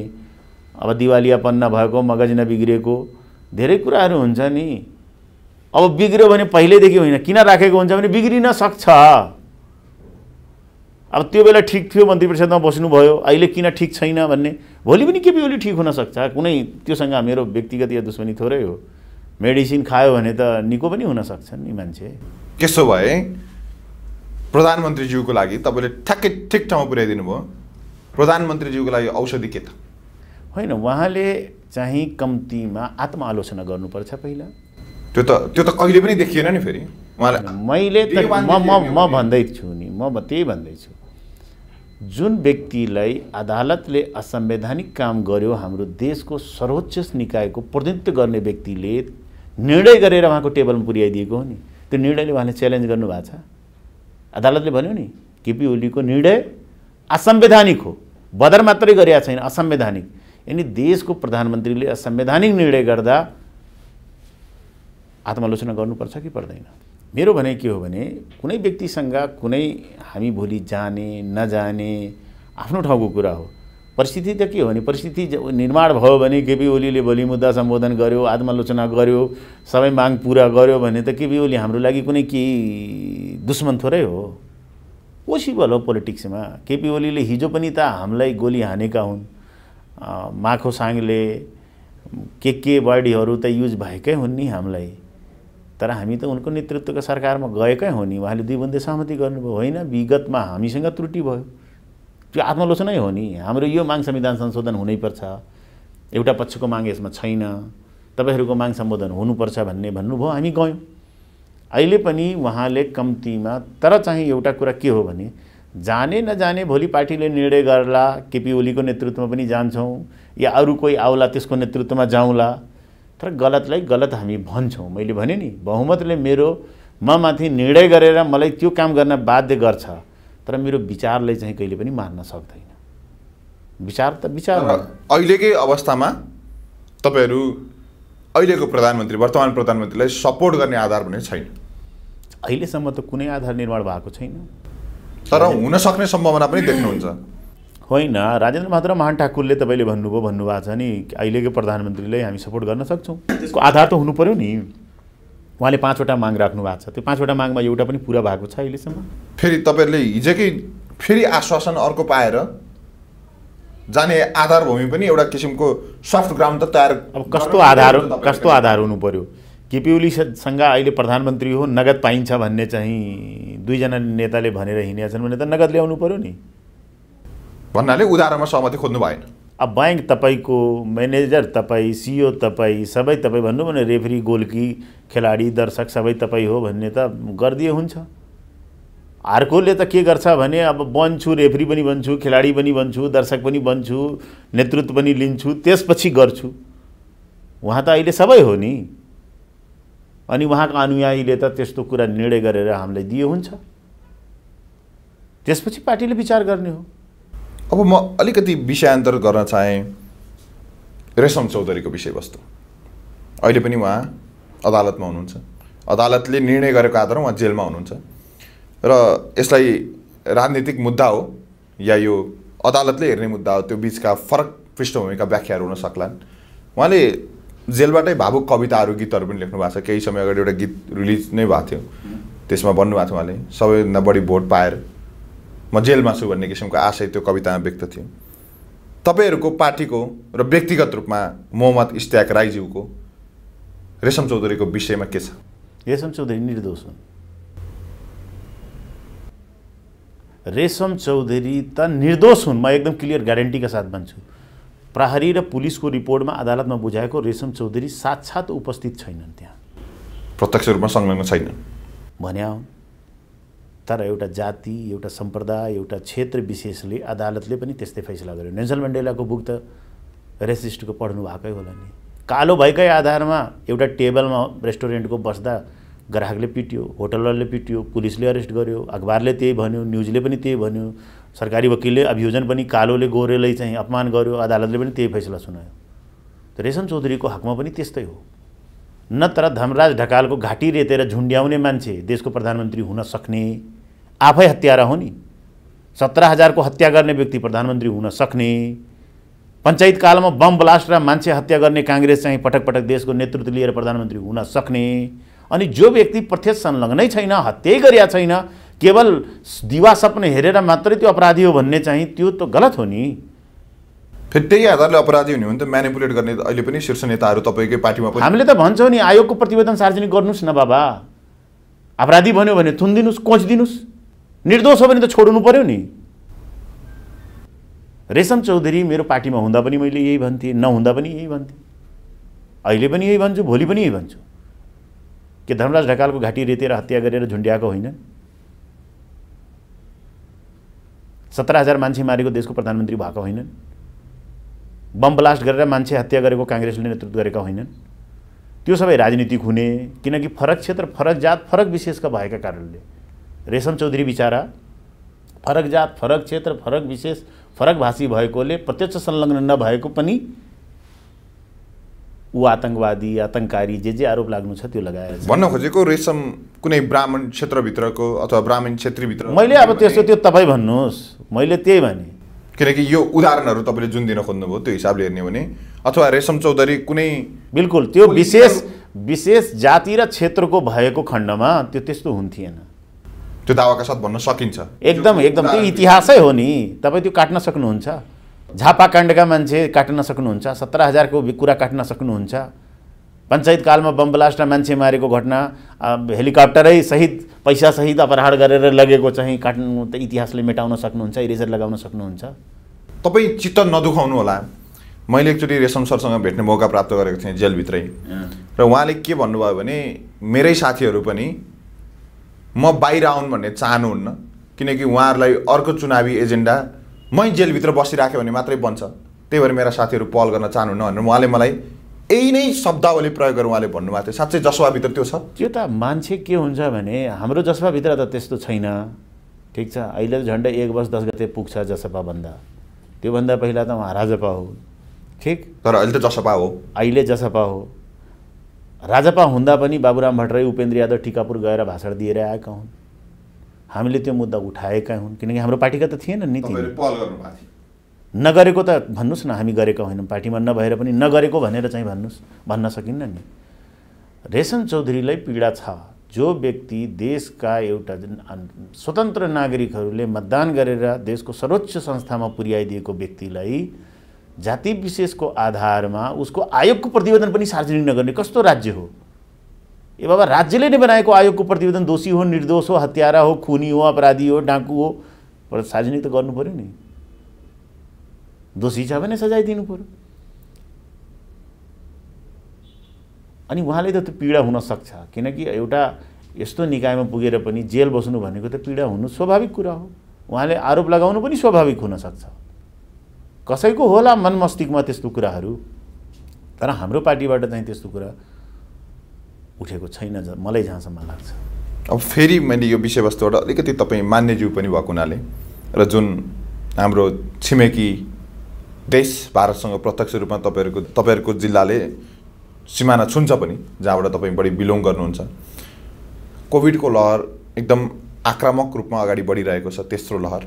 अब दिवालियापन नभएको मगज नबिग्रिएको धेरै कुराहरू हुन्छ नि अब बिग्रियो भने पहिल्यैदेखि होइन किन राखेको हुन्छ भने बिग्रिन सक्छ अब त्यो बेला ठिक थियो मन्त्री परिषदमा बस्नुभयो अहिले किन ठिक छैन भन्ने भोलि पनि के ओली ठिक हुनसक्छ कुनै त्योसँग मेरो व्यक्तिगत या दुश्मनी थोरै हो मेडिसिन खायो भने त निको पनि हुनसक्छन् नि मान्छे त्यसो भए प्रधानमन्त्रीज्यूको लागि तपाईँले ठ्याक्कै ठिक ठाउँमा पुर्याइदिनु भयो प्रधानमन्त्रीज्यूको लागि औषधि के त होइन उहाँले चाहिँ कम्तीमा आत्मआलोचना गर्नुपर्छ पहिला त्यो त त्यो त कहिले पनि देखिएन नि फेरि मैले त म म भन्दैछु नि म त्यही भन्दैछु जुन व्यक्तिलाई अदालतले असंवैधानिक काम गर्यो हाम्रो देशको सर्वोच्च निकायको प्रतिनिधित्व गर्ने व्यक्तिले निर्णय गरेर उहाँको टेबलमा पुर्याइदिएको हो नि त्यो निर्णयले उहाँले च्यालेन्ज गर्नुभएको छ अदालतले भन्यो नि केपी ओलीको निर्णय असंवैधानिक हो बदर मात्रै गरेका छैन असंवैधानिक यानि देशको प्रधानमन्त्रीले असंवैधानिक निर्णय गर्दा आत्मालोचना गर्नुपर्छ कि पर्दैन मेरो भने के हो भने कुनै व्यक्तिसँग कुनै हामी भोलि जाने नजाने आफ्नो ठाउँको कुरा हो परिस्थिति त के हो भने परिस्थिति निर्माण भयो भने केपी ओलीले भोलि मुद्दा सम्बोधन गर्यो आत्मालोचना गर्यो सबै माग पुरा गर्यो भने त केपी ओली हाम्रो लागि कुनै केही दुश्मन थोरै हो पोसिबल हो पोलिटिक्समा केपी ओलीले हिजो पनि त हामीलाई गोली हानेका हुन् माखो साङले के के बडीहरू त युज भएकै हुन् नि हामीलाई तर हामी त उनको नेतृत्वको सरकारमा गएकै हो नि उहाँले दुई बन्दे सहमति गर्नुभयो होइन विगतमा हामीसँग त्रुटि भयो त्यो आत्मालोचनै हो नि हाम्रो यो माग संविधान संशोधन हुनैपर्छ एउटा पक्षको माग यसमा छैन तपाईँहरूको माग सम्बोधन हुनुपर्छ भन्ने भन्नुभयो हामी गयौँ अहिले पनि उहाँले कम्तीमा तर चाहिँ एउटा कुरा के हो भने जाने नजाने भोलि पार्टीले निर्णय गर्ला केपी ओलीको नेतृत्वमा पनि जान्छौँ या अरू कोही आउला त्यसको नेतृत्वमा जाउँला तर गलतलाई गलत हामी भन्छौँ मैले भने नि बहुमतले मेरो म माथि निर्णय गरेर मलाई त्यो काम गर्न बाध्य गर्छ तर मेरो विचारले चाहिँ कहिले पनि मान्न सक्दैन विचार त विचार अहिलेकै अवस्थामा तपाईँहरू अहिलेको प्रधानमन्त्री वर्तमान प्रधानमन्त्रीलाई सपोर्ट गर्ने आधार भने छैन अहिलेसम्म त कुनै आधार निर्माण भएको छैन तर हुन सक्ने सम्भावना पनि देख्नुहुन्छ होइन राजेन्द्र बहादुर महान ठाकुरले तपाईँले भन्नुभयो भन्नुभएको छ नि अहिलेको प्रधानमन्त्रीलाई हामी सपोर्ट गर्न सक्छौँ त्यसको आधार त हुनु पऱ्यो नि उहाँले पाँचवटा माग राख्नु भएको छ त्यो पाँचवटा मागमा एउटा पनि पुरा भएको छ अहिलेसम्म फेरि तपाईँहरूले हिजोकै फेरि आश्वासन अर्को पाएर जाने आधारभूमि पनि एउटा किसिमको सफ्ट ग्राउन्ड त तयार अब कस्तो आधार कस्तो आधार हुनु पऱ्यो केपी ओलीसँग अहिले प्रधानमन्त्री हो नगद पाइन्छ भन्ने चाहिँ दुईजना नेताले भनेर हिँडेका छन् भने त नगद ल्याउनु पऱ्यो नि भन्नाले उदाहरणमा सहमति खोज्नु भएन अब ब्याङ्क तपाईँको म्यानेजर तपाईँ सिओ तपाईँ सबै तपाईँ भन्नु भने रेफ्री गोलकी खेलाडी दर्शक सबै तपाईँ हो भन्ने त गरिदिए हुन्छ अर्कोले त के गर्छ भने अब बन्छु रेफ्री पनि बन्छु खेलाडी पनि बन्छु दर्शक पनि बन्छु नेतृत्व पनि लिन्छु त्यसपछि गर्छु उहाँ त अहिले सबै हो नि अनि उहाँको अनुयायीले त त्यस्तो कुरा निर्णय गरेर हामीलाई दिए हुन्छ त्यसपछि पार्टीले विचार गर्ने हो अब म अलिकति विषयान्तर गर्न चाहेँ रेशम चौधरीको विषयवस्तु अहिले पनि उहाँ अदालतमा हुनुहुन्छ अदालतले निर्णय गरेको आधारमा उहाँ जेलमा हुनुहुन्छ र यसलाई राजनीतिक मुद्दा हो या यो अदालतले हेर्ने मुद्दा हो त्यो बिचका फरक पृष्ठभूमिका व्याख्याहरू हुन सक्लान् उहाँले जेलबाटै भावुक कविताहरू गीतहरू पनि लेख्नु भएको छ केही समय अगाडि एउटा गीत रिलिज नै भएको थियो त्यसमा भन्नुभएको थियो उहाँले सबैभन्दा बढी भोट पाएर म जेलमा छु भन्ने किसिमको आशय त्यो कवितामा व्यक्त थियो तपाईँहरूको पार्टीको र व्यक्तिगत रूपमा मोहम्मद इस्त्याक राईज्यूको रेशम चौधरीको विषयमा के छ रेशम चौधरी निर्दोष हुन् रेशम चौधरी त निर्दोष हुन् म एकदम क्लियर ग्यारेन्टीका साथ भन्छु प्रहरी र पुलिसको रिपोर्टमा अदालतमा बुझाएको रेशम चौधरी साक्षात् उपस्थित छैनन् त्यहाँ प्रत्यक्ष रूपमा संलग्न छैनन् हुन् तर एउटा जाति एउटा सम्प्रदाय एउटा क्षेत्र विशेषले अदालतले पनि त्यस्तै फैसला गर्यो नेन्सल मण्डेलाको बुक त रेसिस्टको पढ्नु भएकै होला नि कालो भएकै आधारमा एउटा टेबलमा रेस्टुरेन्टको बस्दा ग्राहकले पिट्यो होटलहरूले पिट्यो पुलिसले अरेस्ट गर्यो अखबारले त्यही भन्यो न्युजले पनि त्यही भन्यो सरकारी वकिलले अभियोजन पनि कालोले गोरेलाई चाहिँ अपमान गर्यो अदालतले पनि त्यही फैसला सुनायो त रेशम चौधरीको हकमा पनि त्यस्तै हो नत्र धमराज ढकालको घाँटी रेतेर झुन्ड्याउने मान्छे देशको प्रधानमन्त्री हुन सक्ने आफै हत्यारा हो नि सत्र हजारको हत्या गर्ने व्यक्ति प्रधानमन्त्री हुन सक्ने पञ्चायत कालमा बम ब्लास्ट र मान्छे हत्या गर्ने काङ्ग्रेस चाहिँ पटक पटक देशको नेतृत्व लिएर प्रधानमन्त्री हुन सक्ने अनि जो व्यक्ति प्रत्यक्ष संलग्नै छैन हत्यै गरिया छैन केवल दिवा सपना हेरेर मात्रै त्यो अपराधी हो भन्ने चाहिँ त्यो त गलत हो नि फेरि त्यही आधारले अपराधी हुने हो भने त म्यानिपुलेट गर्ने अहिले पनि शीर्ष नेताहरू तपाईँकै पार्टीमा हामीले त भन्छौँ नि आयोगको प्रतिवेदन सार्वजनिक गर्नुहोस् न बाबा अपराधी भन्यो भने थुनिदिनुहोस् कोच दिनुहोस् निर्दोष हो भने त छोड्नु पऱ्यो नि रेशम चौधरी मेरो पार्टीमा हुँदा पनि मैले यही भन्थेँ नहुँदा पनि यही भन्थेँ अहिले पनि यही भन्छु भोलि पनि यही भन्छु के धर्मराज ढकालको घाँटी रेतेर हत्या गरेर झुन्ड्याएको होइन सत्र हजार मान्छे मारेको देशको प्रधानमन्त्री भएको होइनन् बम ब्लास्ट गरेर मान्छे हत्या गरेको काङ्ग्रेसले नेतृत्व गरेका होइनन् त्यो सबै राजनीतिक हुने किनकि फरक क्षेत्र फरक जात फरक विशेषका भएका कारणले रेशम चौधरी विचारा फरक जात फरक क्षेत्र फरक विशेष फरक भाषी भएकोले प्रत्यक्ष संलग्न नभएको पनि ऊ आतङ्कवादी आतङ्ककारी जे जे आरोप लाग्नु छ त्यो लगाएर भन्न खोजेको रेशम कुनै ब्राह्मण क्षेत्रभित्रको अथवा ब्राह्मण क्षेत्रभित्र मैले अब त्यसो त्यो तपाईँ भन्नुहोस् मैले त्यही भने किनकि यो उदाहरणहरू तपाईँले जुन दिन खोज्नुभयो त्यो हिसाबले हेर्ने हो भने अथवा रेशम चौधरी कुनै बिल्कुल त्यो विशेष विशेष जाति र क्षेत्रको भएको खण्डमा त्यो त्यस्तो हुन्थेन त्यो दावाका साथ भन्न सकिन्छ एकदम एकदम त्यो इतिहासै हो नि तपाईँ त्यो काट्न सक्नुहुन्छ झापा काण्डका मान्छे काट्न सक्नुहुन्छ सत्र हजारको कुरा काट्न सक्नुहुन्छ कालमा बम ब्लास्टमा मान्छे मारेको घटना हेलिकप्टरै सहित पैसासहित अपराध गरेर लगेको चाहिँ काट्नु त इतिहासले मेटाउन सक्नुहुन्छ इरेजर लगाउन सक्नुहुन्छ तपाईँ चित्त नदुखाउनु होला मैले एकचोटि रेशम सरसँग भेट्ने मौका प्राप्त गरेको थिएँ जेलभित्रै र उहाँले के भन्नुभयो भने मेरै साथीहरू पनि म बाहिर आउन् भन्ने चाहनुहुन्न किनकि उहाँहरूलाई अर्को चुनावी एजेन्डा मै जेलभित्र बसिराख्यो भने मात्रै बन्छ त्यही भएर मेरा साथीहरू पहल गर्न चाहनुहुन्न भनेर उहाँले मलाई यही नै शब्दावली प्रयोग गरेर उहाँले भन्नुभएको थियो साँच्चै जसवाभित्र त्यो छ त्यो त मान्छे के हुन्छ भने हाम्रो जसवाभित्र त त्यस्तो छैन ठिक छ अहिले त झन्डै एक वर्ष दस गते पुग्छ जसपाभन्दा त्योभन्दा पहिला त उहाँ राजपा हो ठिक तर अहिले त जसपा हो अहिले जसपा हो राजापा हुँदा पनि बाबुराम भट्टराई उपेन्द्र यादव टिकापुर गएर भाषण दिएर आएका हुन् हामीले त्यो मुद्दा उठाएका हुन् किनकि हाम्रो पार्टीका त थिएन नि नगरेको त भन्नुहोस् न हामी गरेका होइनौँ पार्टीमा नभएर पनि नगरेको भनेर चाहिँ भन्नुहोस् भन्न सकिन्न नि रेशन चौधरीलाई पीडा छ जो व्यक्ति देशका एउटा स्वतन्त्र नागरिकहरूले मतदान गरेर देशको सर्वोच्च संस्थामा पुर्याइदिएको व्यक्तिलाई जाति विशेषको आधारमा उसको आयोगको प्रतिवेदन पनि सार्वजनिक नगर्ने कस्तो राज्य हो ए बाबा राज्यले नै बनाएको आयोगको प्रतिवेदन दोषी हो निर्दोष हो हत्यारा हो खुनी हो अपराधी हो डाँकु हो सार्वजनिक त गर्नु पऱ्यो नि दोषी छ भने सजाय दिनु पऱ्यो अनि उहाँले त त्यो पीडा हुनसक्छ किनकि एउटा यस्तो निकायमा पुगेर पनि जेल बस्नु भनेको त पीडा हुनु स्वाभाविक कुरा हो उहाँले आरोप लगाउनु पनि स्वाभाविक हुनसक्छ कसैको होला मन मस्तिष्कमा त्यस्तो कुराहरू तर हाम्रो पार्टीबाट चाहिँ त्यस्तो कुरा उठेको छैन मलाई जहाँसम्म लाग्छ अब फेरि मैले यो विषयवस्तुबाट अलिकति तपाईँ मान्यज्यू पनि भएको हुनाले र जुन हाम्रो छिमेकी देश भारतसँग प्रत्यक्ष रूपमा तपाईँहरूको तपाईँहरूको जिल्लाले सिमाना छुन्छ पनि जहाँबाट तपाईँ बढी बिलोङ गर्नुहुन्छ कोभिडको लहर एकदम आक्रामक रूपमा अगाडि बढिरहेको छ तेस्रो लहर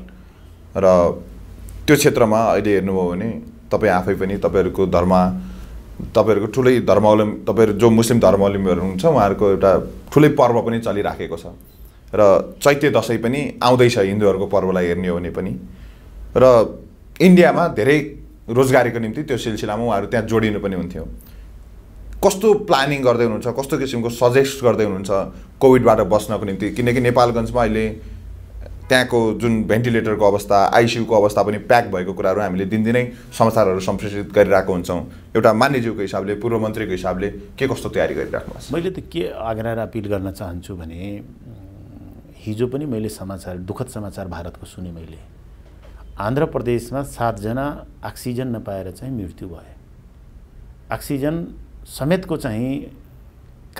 र त्यो क्षेत्रमा अहिले हेर्नुभयो भने तपाईँ आफै पनि तपाईँहरूको धर्म तपाईँहरूको ठुलै धर्मावलम्बी तपाईँहरू जो मुस्लिम धर्मावलम्बीहरू हुनुहुन्छ उहाँहरूको एउटा ठुलै पर्व पनि चलिराखेको छ र चैत्य दसैँ पनि आउँदैछ हिन्दूहरूको पर्वलाई हेर्ने हो भने पनि र इन्डियामा धेरै रोजगारीको निम्ति त्यो सिलसिलामा उहाँहरू त्यहाँ जोडिनु पनि हुन्थ्यो कस्तो प्लानिङ गर्दै हुनुहुन्छ कस्तो किसिमको सजेस्ट गर्दै हुनुहुन्छ कोभिडबाट बस्नको निम्ति किनकि नेपालगञ्जमा अहिले त्यहाँको जुन भेन्टिलेटरको अवस्था आइसियुको अवस्था पनि प्याक भएको कुराहरू हामीले दिनदिनै समाचारहरू सम्प्रेषित गरिरहेको हुन्छौँ एउटा मान्यज्यूको हिसाबले पूर्व मन्त्रीको हिसाबले के कस्तो तयारी गरिराख्नुहोस् मैले त के आग्रह र अपिल गर्न चाहन्छु भने हिजो पनि मैले समाचार दुःखद समाचार भारतको सुने मैले आन्ध्र प्रदेशमा सातजना अक्सिजन नपाएर चाहिँ मृत्यु भए अक्सिजन समेतको चाहिँ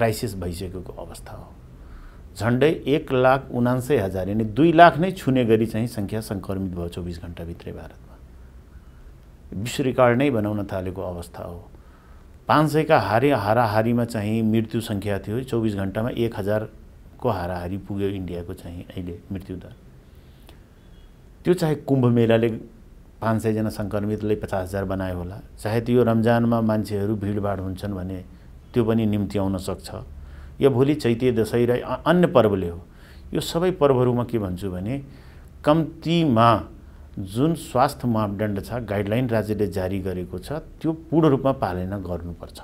क्राइसिस भइसकेको अवस्था हो झन्डै एक लाख उनान्सय हजार यानि दुई लाख नै छुने गरी चाहिँ सङ्ख्या सङ्क्रमित भयो चौबिस घन्टाभित्रै भारतमा विश्व रेकर्ड नै बनाउन थालेको अवस्था हो पाँच सयका हारे हाराहारीमा चाहिँ मृत्यु सङ्ख्या थियो चौबिस घन्टामा एक हजारको हाराहारी पुग्यो इन्डियाको चाहिँ अहिले मृत्यु दर त्यो चाहे कुम्भ मेलाले पाँच सयजना सङ्क्रमितले पचास हजार बनायो होला चाहे त्यो रमजानमा मान्छेहरू भिडभाड हुन्छन् भने त्यो पनि निम्ति आउन सक्छ यो भोलि चैते दसैँ र अन्य पर्वले हो यो सबै पर्वहरूमा के भन्छु भने कम्तीमा जुन स्वास्थ्य मापदण्ड छ गाइडलाइन राज्यले जारी गरेको छ त्यो पूर्ण रूपमा पालना गर्नुपर्छ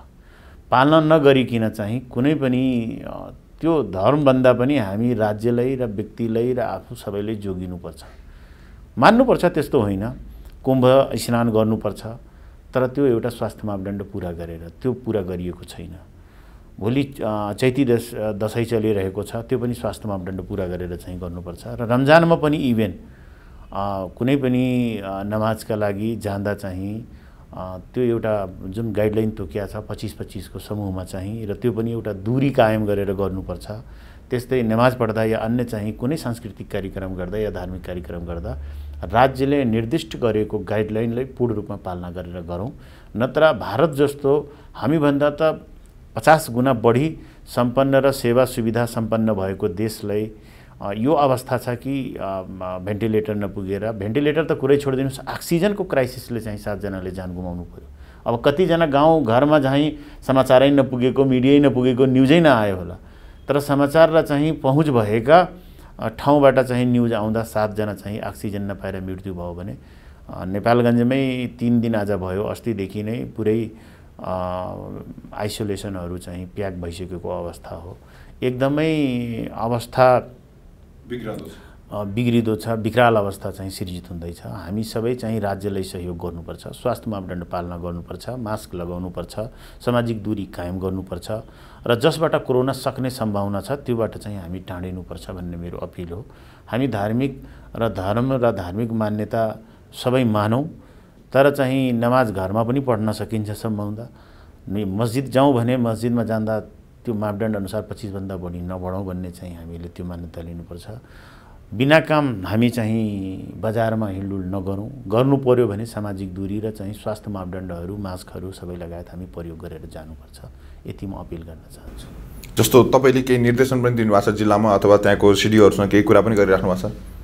पालना नगरिकन चाहिँ कुनै पनि त्यो धर्मभन्दा पनि हामी राज्यलाई र व्यक्तिलाई र आफू सबैले जोगिनुपर्छ मान्नुपर्छ त्यस्तो होइन कुम्भ स्नान गर्नुपर्छ तर त्यो एउटा स्वास्थ्य मापदण्ड पुरा गरेर त्यो पुरा गरिएको छैन भोलि चैती दस दसैँ चलिरहेको छ त्यो पनि स्वास्थ्य मापदण्ड पुरा गरेर चाहिँ गर्नुपर्छ र रमजानमा पनि इभेन कुनै पनि नमाजका लागि जाँदा चाहिँ त्यो एउटा जुन गाइडलाइन तोकिया छ पच्चिस पच्चिसको समूहमा चाहिँ र त्यो पनि एउटा दूरी कायम गरेर गर्नुपर्छ त्यस्तै नमाज पढ्दा या अन्य चाहिँ कुनै सांस्कृतिक कार्यक्रम गर्दा या धार्मिक कार्यक्रम गर्दा राज्यले निर्दिष्ट गरेको गाइडलाइनलाई पूर्ण रूपमा पालना गरेर गरौँ नत्र भारत जस्तो हामीभन्दा त पचास गुणा बढी सम्पन्न र सेवा सुविधा सम्पन्न भएको देशलाई यो अवस्था छ कि भेन्टिलेटर नपुगेर भेन्टिलेटर त कुरै छोडिदिनुहोस् अक्सिजनको क्राइसिसले चाहिँ सातजनाले ज्यान गुमाउनु पऱ्यो अब कतिजना गाउँ घरमा चाहिँ समाचारै नपुगेको मिडियै नपुगेको न्युजै नआयो होला तर समाचार र चाहिँ पहुँच भएका ठाउँबाट चाहिँ न्युज आउँदा सातजना चाहिँ अक्सिजन नपाएर मृत्यु भयो भने नेपालगञ्जमै तिन दिन आज भयो अस्तिदेखि नै पुरै आइसोलेसनहरू चाहिँ प्याक भइसकेको अवस्था हो एकदमै अवस्था बिग्रिँदो छ विकराल अवस्था चाहिँ सिर्जित हुँदैछ हामी सबै चाहिँ राज्यलाई सहयोग गर्नुपर्छ स्वास्थ्य मापदण्ड पालना गर्नुपर्छ मास्क लगाउनुपर्छ सामाजिक दूरी कायम गर्नुपर्छ र जसबाट कोरोना सक्ने सम्भावना छ त्योबाट चाहिँ हामी टाँडिनुपर्छ भन्ने मेरो अपिल हो हामी धार्मिक र धर्म र धार्मिक मान्यता सबै मानौँ तर चाहिँ नमाज घरमा पनि पढ्न सकिन्छ सम्भवदा नि मस्जिद जाउँ भने मस्जिदमा जाँदा त्यो मापदण्ड अनुसार पच्चिसभन्दा बढी नबढौँ भन्ने चाहिँ हामीले त्यो मान्यता लिनुपर्छ बिना काम हामी चाहिँ बजारमा हिँडुल नगरौँ गर्नु पर्यो भने सामाजिक दूरी र चाहिँ स्वास्थ्य मापदण्डहरू मास्कहरू सबै लगायत हामी प्रयोग गरेर जानुपर्छ यति म अपिल गर्न चाहन्छु जस्तो तपाईँले केही निर्देशन पनि दिनुभएको छ जिल्लामा अथवा त्यहाँको सिडिओहरूसँग केही कुरा पनि गरिराख्नु भएको छ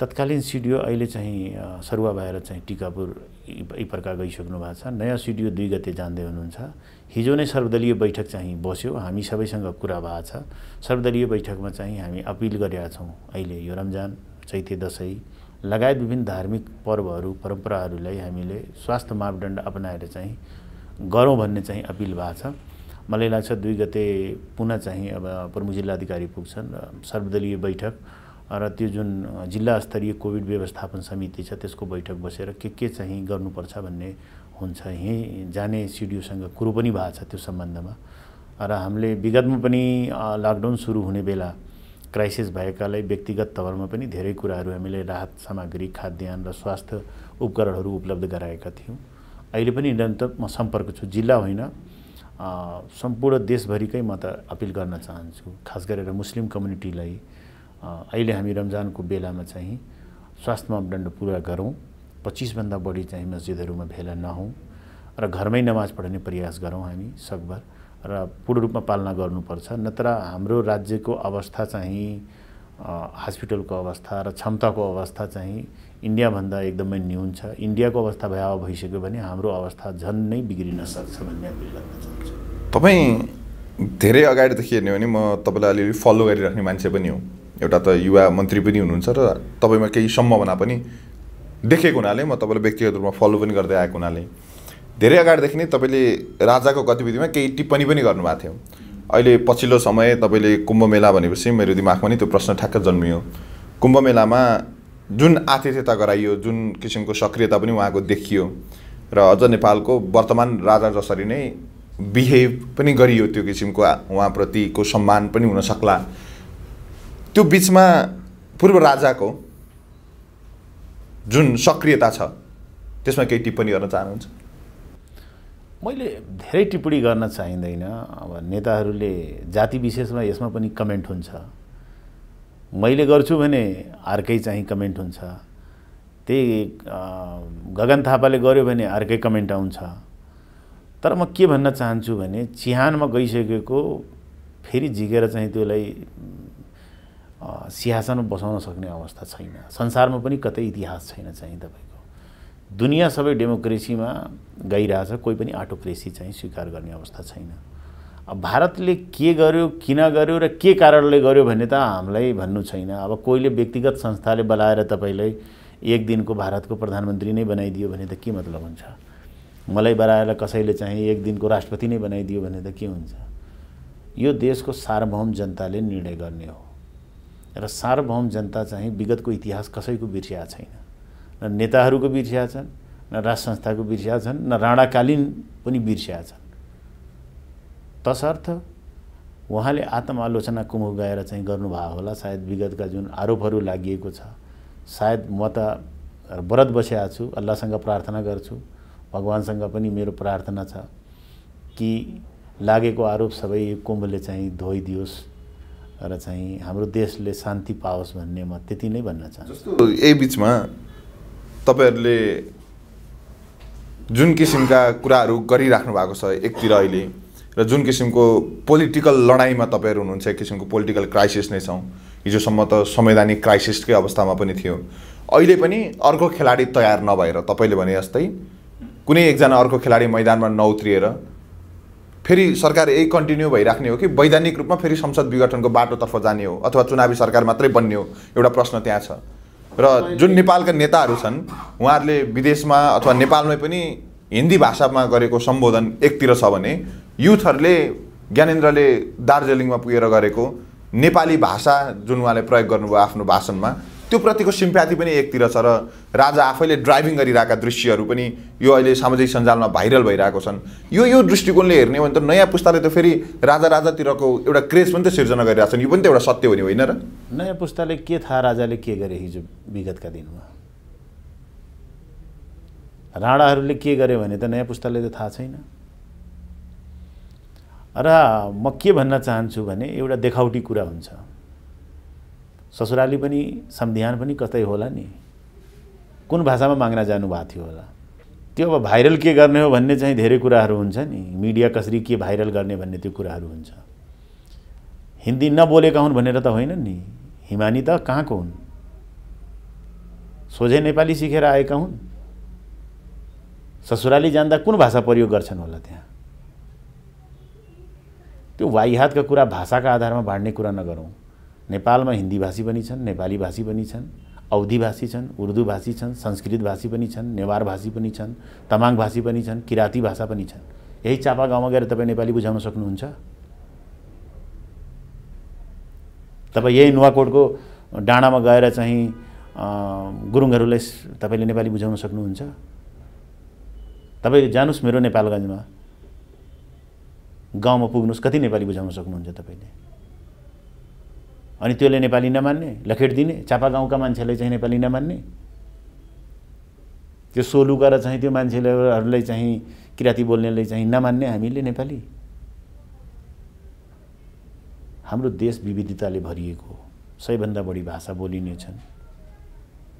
तत्कालीन सिडिओ अहिले चाहिँ सरुवा भएर चाहिँ टिकापुर प्रकार गइसक्नु भएको छ नयाँ सिडिओ दुई गते जाँदै हुनुहुन्छ हिजो नै सर्वदलीय बैठक चाहिँ बस्यो हामी सबैसँग कुरा भएको छ सर्वदलीय बैठकमा चाहिँ हामी अपिल गरेका छौँ अहिले यो रमजान चैते दसैँ लगायत विभिन्न धार्मिक पर्वहरू परम्पराहरूलाई हामीले स्वास्थ्य मापदण्ड अपनाएर चाहिँ गरौँ भन्ने चाहिँ अपिल भएको छ मलाई लाग्छ दुई गते पुनः चाहिँ अब प्रमुख जिल्लाधिकारी पुग्छन् सर्वदलीय बैठक र त्यो जुन जिल्ला स्तरीय कोभिड व्यवस्थापन समिति छ त्यसको बैठक बसेर के के चाहिँ गर्नुपर्छ भन्ने हुन्छ यहीँ जाने सिडिओसँग कुरो पनि भएको छ त्यो सम्बन्धमा र हामीले विगतमा पनि लकडाउन सुरु हुने बेला क्राइसिस भएकालाई व्यक्तिगत तवरमा पनि धेरै कुराहरू हामीले राहत सामग्री खाद्यान्न र स्वास्थ्य उपकरणहरू उपलब्ध गराएका थियौँ अहिले पनि निरन्तर म सम्पर्क छु जिल्ला होइन सम्पूर्ण देशभरिकै म त अपिल गर्न चाहन्छु खास गरेर मुस्लिम कम्युनिटीलाई अहिले हामी रमजानको बेलामा चाहिँ स्वास्थ्य मापदण्ड पुरा गरौँ पच्चिसभन्दा बढी चाहिँ मस्जिदहरूमा भेला नहौँ र घरमै नमाज पढ्ने प्रयास गरौँ हामी सकभर र पूर्ण रूपमा पालना गर्नुपर्छ नत्र हाम्रो राज्यको अवस्था चाहिँ हस्पिटलको अवस्था र क्षमताको अवस्था चाहिँ इन्डियाभन्दा एकदमै न्यून छ इन्डियाको अवस्था भयाव भइसक्यो भने हाम्रो अवस्था झन् नै बिग्रिन सक्छ भन्ने हामीले लाग्न चाहन्छु तपाईँ धेरै अगाडिदेखि हेर्ने हो भने म तपाईँलाई अलिअलि फलो गरिराख्ने मान्छे पनि हो एउटा त युवा मन्त्री पनि हुनुहुन्छ र तपाईँमा केही सम्भावना पनि देखेको हुनाले म तपाईँलाई व्यक्तिगत रूपमा फलो पनि गर्दै आएको हुनाले धेरै अगाडिदेखि नै तपाईँले राजाको गतिविधिमा केही टिप्पणी पनि गर्नुभएको थियो अहिले पछिल्लो समय तपाईँले कुम्भ मेला भनेपछि मेरो दिमागमा नि त्यो प्रश्न ठ्याक्क जन्मियो कुम्भ मेलामा जुन आतिथ्यता गराइयो जुन किसिमको सक्रियता पनि उहाँको देखियो र अझ नेपालको वर्तमान राजा जसरी नै बिहेभ पनि गरियो त्यो किसिमको उहाँप्रतिको सम्मान पनि हुन सक्ला त्यो बिचमा पूर्व राजाको जुन सक्रियता छ त्यसमा केही टिप्पणी गर्न चाहनुहुन्छ मैले धेरै टिप्पणी गर्न चाहिँदैन अब नेताहरूले जाति विशेषमा यसमा पनि कमेन्ट हुन्छ मैले गर्छु भने अर्कै चाहिँ कमेन्ट हुन्छ त्यही गगन थापाले गर्यो भने अर्कै कमेन्ट आउँछ तर म के भन्न चाहन्छु भने चिहानमा गइसकेको फेरि झिकेर चाहिँ त्यसलाई सिंहासन बसाउन सक्ने अवस्था छैन संसारमा पनि कतै इतिहास छैन चाहिँ तपाईँको दुनियाँ सबै डेमोक्रेसीमा गइरहेछ कोही पनि आटोक्रेसी चाहिँ स्वीकार गर्ने अवस्था छैन अब भारतले के गर्यो किन गर्यो र के कारणले गर्यो भन्ने त हामीलाई भन्नु छैन अब कोहीले व्यक्तिगत संस्थाले बोलाएर तपाईँलाई एक दिनको भारतको प्रधानमन्त्री नै बनाइदियो भने त के मतलब हुन्छ मलाई बोलाएर कसैले चाहिँ एक दिनको राष्ट्रपति नै बनाइदियो भने त के हुन्छ यो देशको सार्वभौम जनताले निर्णय गर्ने हो र सार्वभौम जनता चाहिँ विगतको इतिहास कसैको बिर्सिया छैन न नेताहरूको बिर्सिया छन् न राज संस्थाको बिर्सिया छन् न राणाकालीन पनि बिर्सिया छन् तसर्थ उहाँले आलोचना कुम्भ गएर चाहिँ गर्नुभएको होला सायद विगतका जुन आरोपहरू लागिएको छ सायद म त व्रत बसेका छु अल्लाहसँग प्रार्थना गर्छु भगवान्सँग पनि मेरो प्रार्थना छ कि लागेको आरोप सबै कुम्भले चाहिँ धोइदियोस् र चाहिँ हाम्रो देशले शान्ति पाओस् भन्ने म त्यति नै भन्न चाहन्छु जस्तो यही बिचमा तपाईँहरूले जुन किसिमका कुराहरू गरिराख्नु भएको छ एकतिर अहिले र जुन किसिमको पोलिटिकल लडाइँमा तपाईँहरू हुनुहुन्छ एक किसिमको पोलिटिकल क्राइसिस नै छौँ हिजोसम्म त संवैधानिक क्राइसिसकै अवस्थामा पनि थियो अहिले पनि अर्को खेलाडी तयार नभएर तपाईँले भने जस्तै कुनै एकजना अर्को खेलाडी मैदानमा नउत्रिएर फेरि सरकार यही कन्टिन्यू भइराख्ने हो कि वैधानिक रूपमा फेरि संसद विघटनको बाटोतर्फ जाने हो अथवा चुनावी सरकार मात्रै बन्ने हो एउटा प्रश्न त्यहाँ छ र जुन नेपालका नेताहरू छन् उहाँहरूले विदेशमा अथवा नेपालमै पनि हिन्दी भाषामा गरेको सम्बोधन एकतिर छ भने युथहरूले ज्ञानेन्द्रले दार्जिलिङमा पुगेर गरेको नेपाली भाषा जुन उहाँले प्रयोग गर्नुभयो आफ्नो भाषणमा त्यो प्रतिको सिम्प्याथी पनि एकतिर छ र राजा आफैले ड्राइभिङ गरिरहेका दृश्यहरू पनि यो अहिले सामाजिक सञ्जालमा भाइरल भइरहेको छन् यो यो दृष्टिकोणले हेर्ने हो भने त नयाँ पुस्ताले त फेरि राजा राजातिरको एउटा क्रेज पनि त सिर्जना गरिरहेछन् यो पनि त एउटा सत्य हो नि होइन र नयाँ पुस्ताले के थाहा राजाले के गरे हिजो विगतका दिनमा राणाहरूले के गरे भने त नयाँ पुस्ताले त थाहा छैन र म के भन्न चाहन्छु भने एउटा देखावटी कुरा हुन्छ ससुराली पनि संविधान पनि कतै होला नि कुन भाषामा माग्न जानुभएको थियो होला त्यो अब भाइरल के गर्ने हो भन्ने चाहिँ धेरै कुराहरू हुन्छ नि मिडिया कसरी के भाइरल गर्ने भन्ने त्यो कुराहरू हुन्छ हिन्दी नबोलेका हुन् भनेर त होइनन् नि हिमानी त कहाँको हुन् सोझै नेपाली सिकेर आएका हुन् ससुराली जाँदा कुन भाषा प्रयोग गर्छन् होला त्यहाँ त्यो वाइहातका कुरा भाषाका आधारमा बाँड्ने कुरा नगरौँ नेपालमा हिन्दी भाषी पनि छन् नेपाली भाषी पनि छन् औधी भाषी छन् उर्दू भाषी छन् संस्कृत भाषी पनि छन् नेवार भाषी पनि छन् तमाङ भाषी पनि छन् किराती भाषा पनि छन् यही चापा गाउँमा गएर तपाईँ नेपाली बुझाउन सक्नुहुन्छ तपाईँ यही नुवाकोटको डाँडामा गएर चाहिँ गुरुङहरूलाई तपाईँले नेपाली बुझाउन सक्नुहुन्छ तपाईँ जानुहोस् मेरो नेपालगञ्जमा गाउँमा पुग्नुहोस् कति नेपाली बुझाउन सक्नुहुन्छ तपाईँले अनि त्यसले नेपाली नमान्ने लखेट दिने चापा गाउँका मान्छेलाई चाहिँ नेपाली नमान्ने त्यो सोलुका र चाहिँ त्यो मान्छेहरूलाई चाहिँ किराती बोल्नेलाई चाहिँ नमान्ने हामीले नेपाली हाम्रो देश विविधताले भरिएको हो सबैभन्दा बढी भाषा बोलिने छन्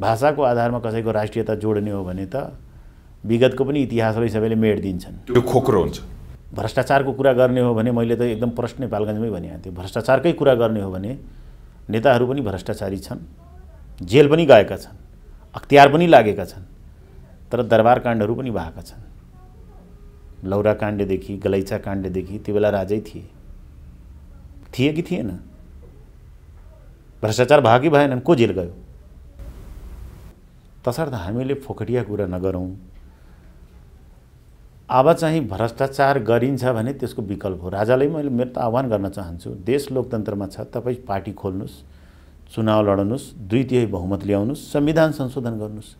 भाषाको आधारमा कसैको राष्ट्रियता जोड्ने हो भने त विगतको पनि इतिहासलाई सबैले मेट दिन्छन् त्यो खोक्रो हुन्छ भ्रष्टाचारको कुरा गर्ने हो भने मैले त एकदम प्रश्न नेपालगञ्जमै भनिहाल्थेँ भ्रष्टाचारकै कुरा गर्ने हो भने नेताहरू पनि भ्रष्टाचारी छन् जेल पनि गएका छन् अख्तियार पनि लागेका छन् तर दरबार काण्डहरू पनि भएका छन् लौरा काण्डदेखि गलैचा काण्डदेखि त्यो बेला राजै थिए थिए कि थिएन भ्रष्टाचार भयो कि भएनन् को जेल गयो तसर्थ हामीले फोकटिया कुरा नगरौँ अब चाहिँ भ्रष्टाचार गरिन्छ भने त्यसको विकल्प हो राजालाई मैले मेरो त आह्वान गर्न चाहन्छु देश लोकतन्त्रमा छ तपाईँ पार्टी खोल्नुहोस् चुनाव लड्नुहोस् द्वितीय बहुमत ल्याउनुहोस् संविधान संशोधन गर्नुहोस्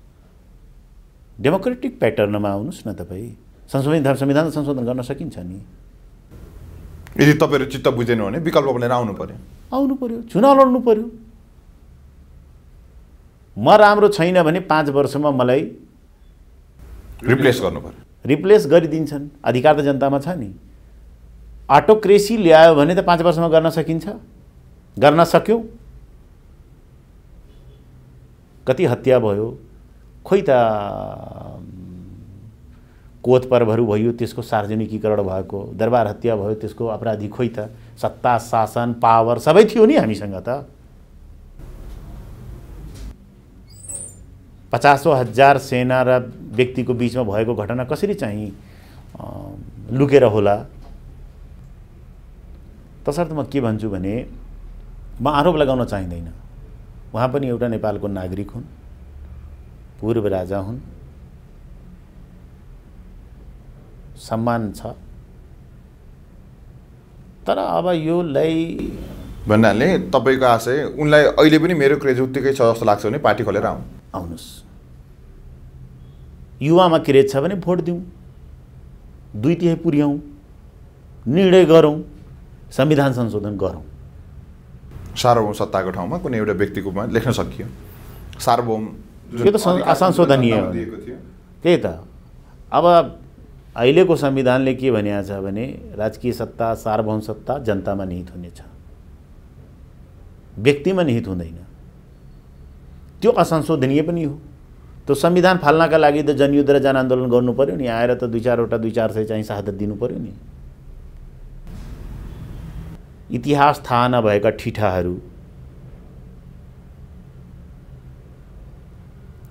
डेमोक्रेटिक प्याटर्नमा आउनुहोस् न तपाईँ संशोधन संविधान संशोधन गर्न सकिन्छ नि यदि तपाईँहरू चित्त बुझेन भने विकल्प भनेर आउनु पऱ्यो आउनु पऱ्यो चुनाव लड्नु पऱ्यो म राम्रो छैन भने पाँच वर्षमा मलाई रिप्लेस गर्नु पऱ्यो रिप्लेस गरिदिन्छन् अधिकार त जनतामा छ नि अटोक्रेसी ल्यायो भने त पाँच वर्षमा गर्न सकिन्छ गर्न सक्यौँ कति हत्या भयो खोइ त कोच पर्वहरू भयो त्यसको सार्वजनिकीकरण भएको दरबार हत्या भयो त्यसको अपराधी खोइ त सत्ता शासन पावर सबै थियो नि हामीसँग त पचासौँ हजार सेना र व्यक्तिको बिचमा भएको घटना कसरी चाहिँ लुकेर होला तसर्थ म के भन्छु भने म आरोप लगाउन चाहिँदैन उहाँ पनि एउटा नेपालको नागरिक हुन् पूर्व राजा हुन् सम्मान छ तर अब यो लै भन्नाले तपाईँको आशय उनलाई अहिले पनि मेरो क्रेज उत्तिकै छ जस्तो लाग्छ भने पार्टी खोलेर आउँ आउनुहोस् युवामा के छ भने भोट दिउँ दुई तिहाई पुर्याउँ निर्णय गरौँ संविधान संशोधन गरौँ सार्वभौम सत्ताको ठाउँमा कुनै एउटा व्यक्तिको रूपमा लेख्न सकियो सार्वभौम त्यो त संशोधनीय त्यही त अब अहिलेको संविधानले के भनिएको छ भने राजकीय सत्ता सार्वभौम सत्ता जनतामा निहित हुनेछ व्यक्तिमा निहित हुँदैन त्यो असंशोधनीय पनि हो त्यो संविधान फाल्नका लागि त जनयुद्ध र जनआन्दोलन गर्नु पऱ्यो नि आएर त दुई चारवटा दुई चार सय चाहिँ शहादत दिनु पऱ्यो नि इतिहास थाहा नभएका ठिठाहरू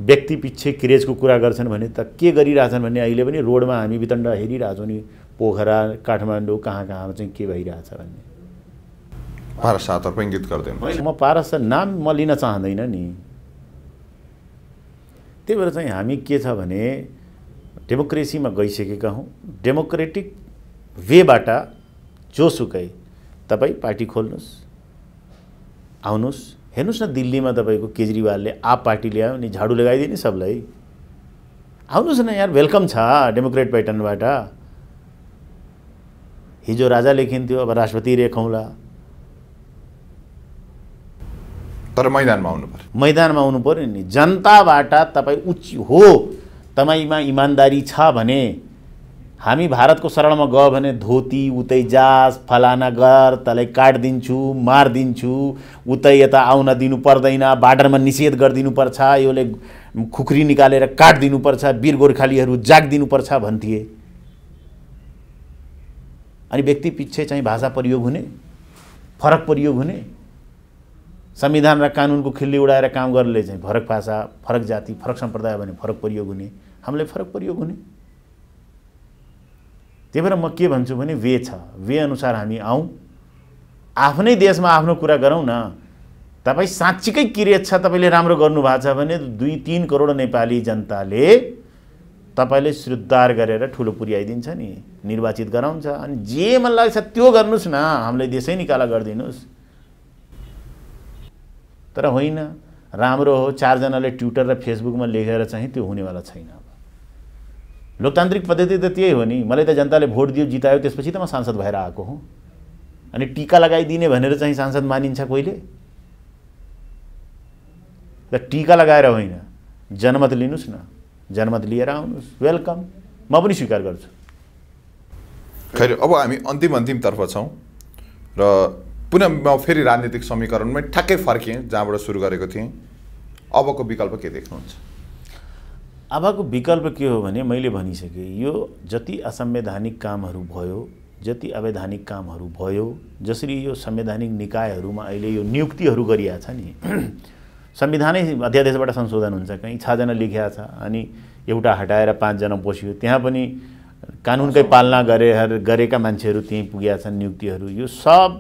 व्यक्ति पिच्छे क्रेजको कुरा गर्छन् भने त के गरिरहेछन् भने अहिले पनि रोडमा हामी वितण्ड हेरिरहेछौँ नि पोखरा काठमाडौँ कहाँ कहाँ चाहिँ के भइरहेछ भन्ने पारस म पारस नाम म लिन चाहँदैन नि त्यही भएर चाहिँ हामी के छ भने डेमोक्रेसीमा गइसकेका हौँ डेमोक्रेटिक वेबाट जोसुकै तपाईँ पार्टी खोल्नुहोस् आउनुहोस् हेर्नुहोस् न दिल्लीमा तपाईँको केजरीवालले आप पार्टी ल्यायो नि झाडु नि सबलाई आउनुहोस् न यार वेलकम छ डेमोक्रेट प्याटर्नबाट हिजो राजा लेखिन्थ्यो अब राष्ट्रपति रेखौँला तर मैदानमा आउनु पर्यो मैदानमा आउनु पर्यो नि जनताबाट तपाईँ उच्च हो तपाईँमा इमान्दारी छ भने हामी भारतको शरणमा गयो भने धोती उतै जास फलाना गर तँलाई काटिदिन्छु मारिदिन्छु उतै यता आउन दिनु पर्दैन बार्डरमा निषेध गरिदिनुपर्छ यसले खुकुरी निकालेर काटिदिनुपर्छ वीर गोर्खालीहरू जागिदिनुपर्छ भन्थे अनि व्यक्ति पिच्छे चाहिँ भाषा प्रयोग हुने फरक प्रयोग हुने संविधान र कानुनको खिल्ली उडाएर काम गर्नेले चाहिँ फरक भाषा फरक जाति फरक सम्प्रदाय भने फरक प्रयोग हुने हामीले फरक प्रयोग हुने त्यही भएर म के भन्छु भने वे छ वे अनुसार हामी आउँ आफ्नै देशमा आफ्नो कुरा गरौँ न तपाईँ साँच्चीकै किरियत छ तपाईँले राम्रो गर्नुभएको छ भने दुई तिन करोड नेपाली जनताले तपाईँले सुधार गरेर ठुलो पुर्याइदिन्छ नि निर्वाचित गराउँछ अनि जे मन लाग्छ त्यो गर्नुहोस् न हामीले देशै निकाला गरिदिनुहोस् तर होइन राम्रो हो चारजनाले ट्विटर र फेसबुकमा लेखेर चाहिँ त्यो हुनेवाला छैन अब लोकतान्त्रिक पद्धति त त्यही हो नि मलाई त जनताले भोट दियो जितायो त्यसपछि त म सांसद भएर आएको हुँ अनि टिका लगाइदिने भनेर चाहिँ सांसद मानिन्छ कोहीले र टिका लगाएर होइन जनमत लिनुहोस् न जनमत लिएर आउनुहोस् वेलकम म पनि स्वीकार गर्छु खै अब हामी अन्तिम अन्तिमतर्फ छौँ र पुनः म फेरि राजनीतिक समीकरणमै ठ्याक्कै फर्केँ जहाँबाट सुरु गरेको थिएँ अबको विकल्प के देख्नुहुन्छ अबको विकल्प के हो भने मैले भनिसकेँ यो जति असंवैधानिक कामहरू भयो जति अवैधानिक कामहरू भयो जसरी यो संवैधानिक निकायहरूमा अहिले यो नियुक्तिहरू गरिएको छ नि संविधानै अध्यादेशबाट संशोधन हुन्छ कहीँ छजना लेखिएको छ अनि एउटा हटाएर पाँचजना बस्यो त्यहाँ पनि कानुनकै पालना गरे गरेका मान्छेहरू त्यहीँ पुगेका छन् नियुक्तिहरू यो सब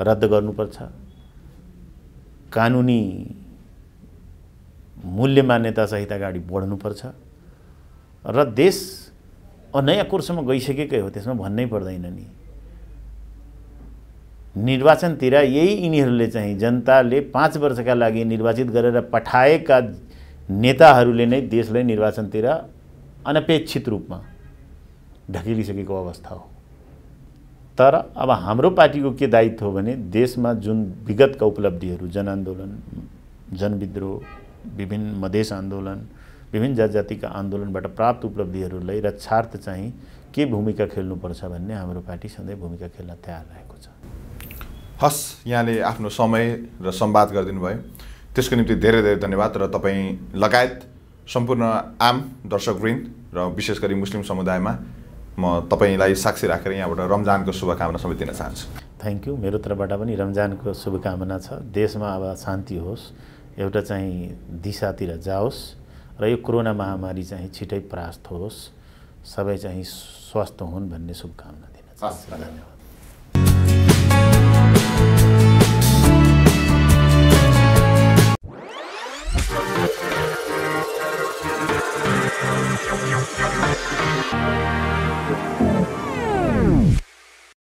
रद्द गर्नुपर्छ कानुनी मूल्य मान्यता मान्यतासहित अगाडि बढ्नुपर्छ र देश नयाँ कोर्समा गइसकेकै हो त्यसमा भन्नै पर्दैन नि निर्वाचनतिर यही यिनीहरूले चाहिँ जनताले पाँच वर्षका लागि निर्वाचित गरेर पठाएका नेताहरूले नै देशलाई निर्वाचनतिर अनपेक्षित रूपमा ढकिलिसकेको अवस्था हो तर अब हाम्रो पार्टीको के दायित्व हो भने देशमा जुन विगतका उपलब्धिहरू जनआन्दोलन जनविद्रोह विभिन्न मधेस आन्दोलन विभिन्न जात जातिका आन्दोलनबाट प्राप्त उपलब्धिहरूलाई रक्षार्थ चाहिँ के भूमिका खेल्नुपर्छ भन्ने हाम्रो पार्टी सधैँ भूमिका खेल्न तयार रहेको छ हस् यहाँले आफ्नो समय र सम्वाद गरिदिनु भयो त्यसको निम्ति धेरै धेरै धन्यवाद र तपाईँ लगायत सम्पूर्ण आम दर्शकवृन्द र विशेष गरी मुस्लिम समुदायमा म तपाईँलाई साक्षी राखेर यहाँबाट रमजानको शुभकामना सबै दिन चाहन्छु थ्याङ्क यू मेरो तर्फबाट पनि रमजानको शुभकामना छ देशमा अब शान्ति होस् एउटा चाहिँ दिशातिर जाओस् र यो कोरोना महामारी चाहिँ छिटै परास्त होस् सबै चाहिँ स्वस्थ हुन् भन्ने शुभकामना दिन चाहन्छु धन्यवाद Thank you.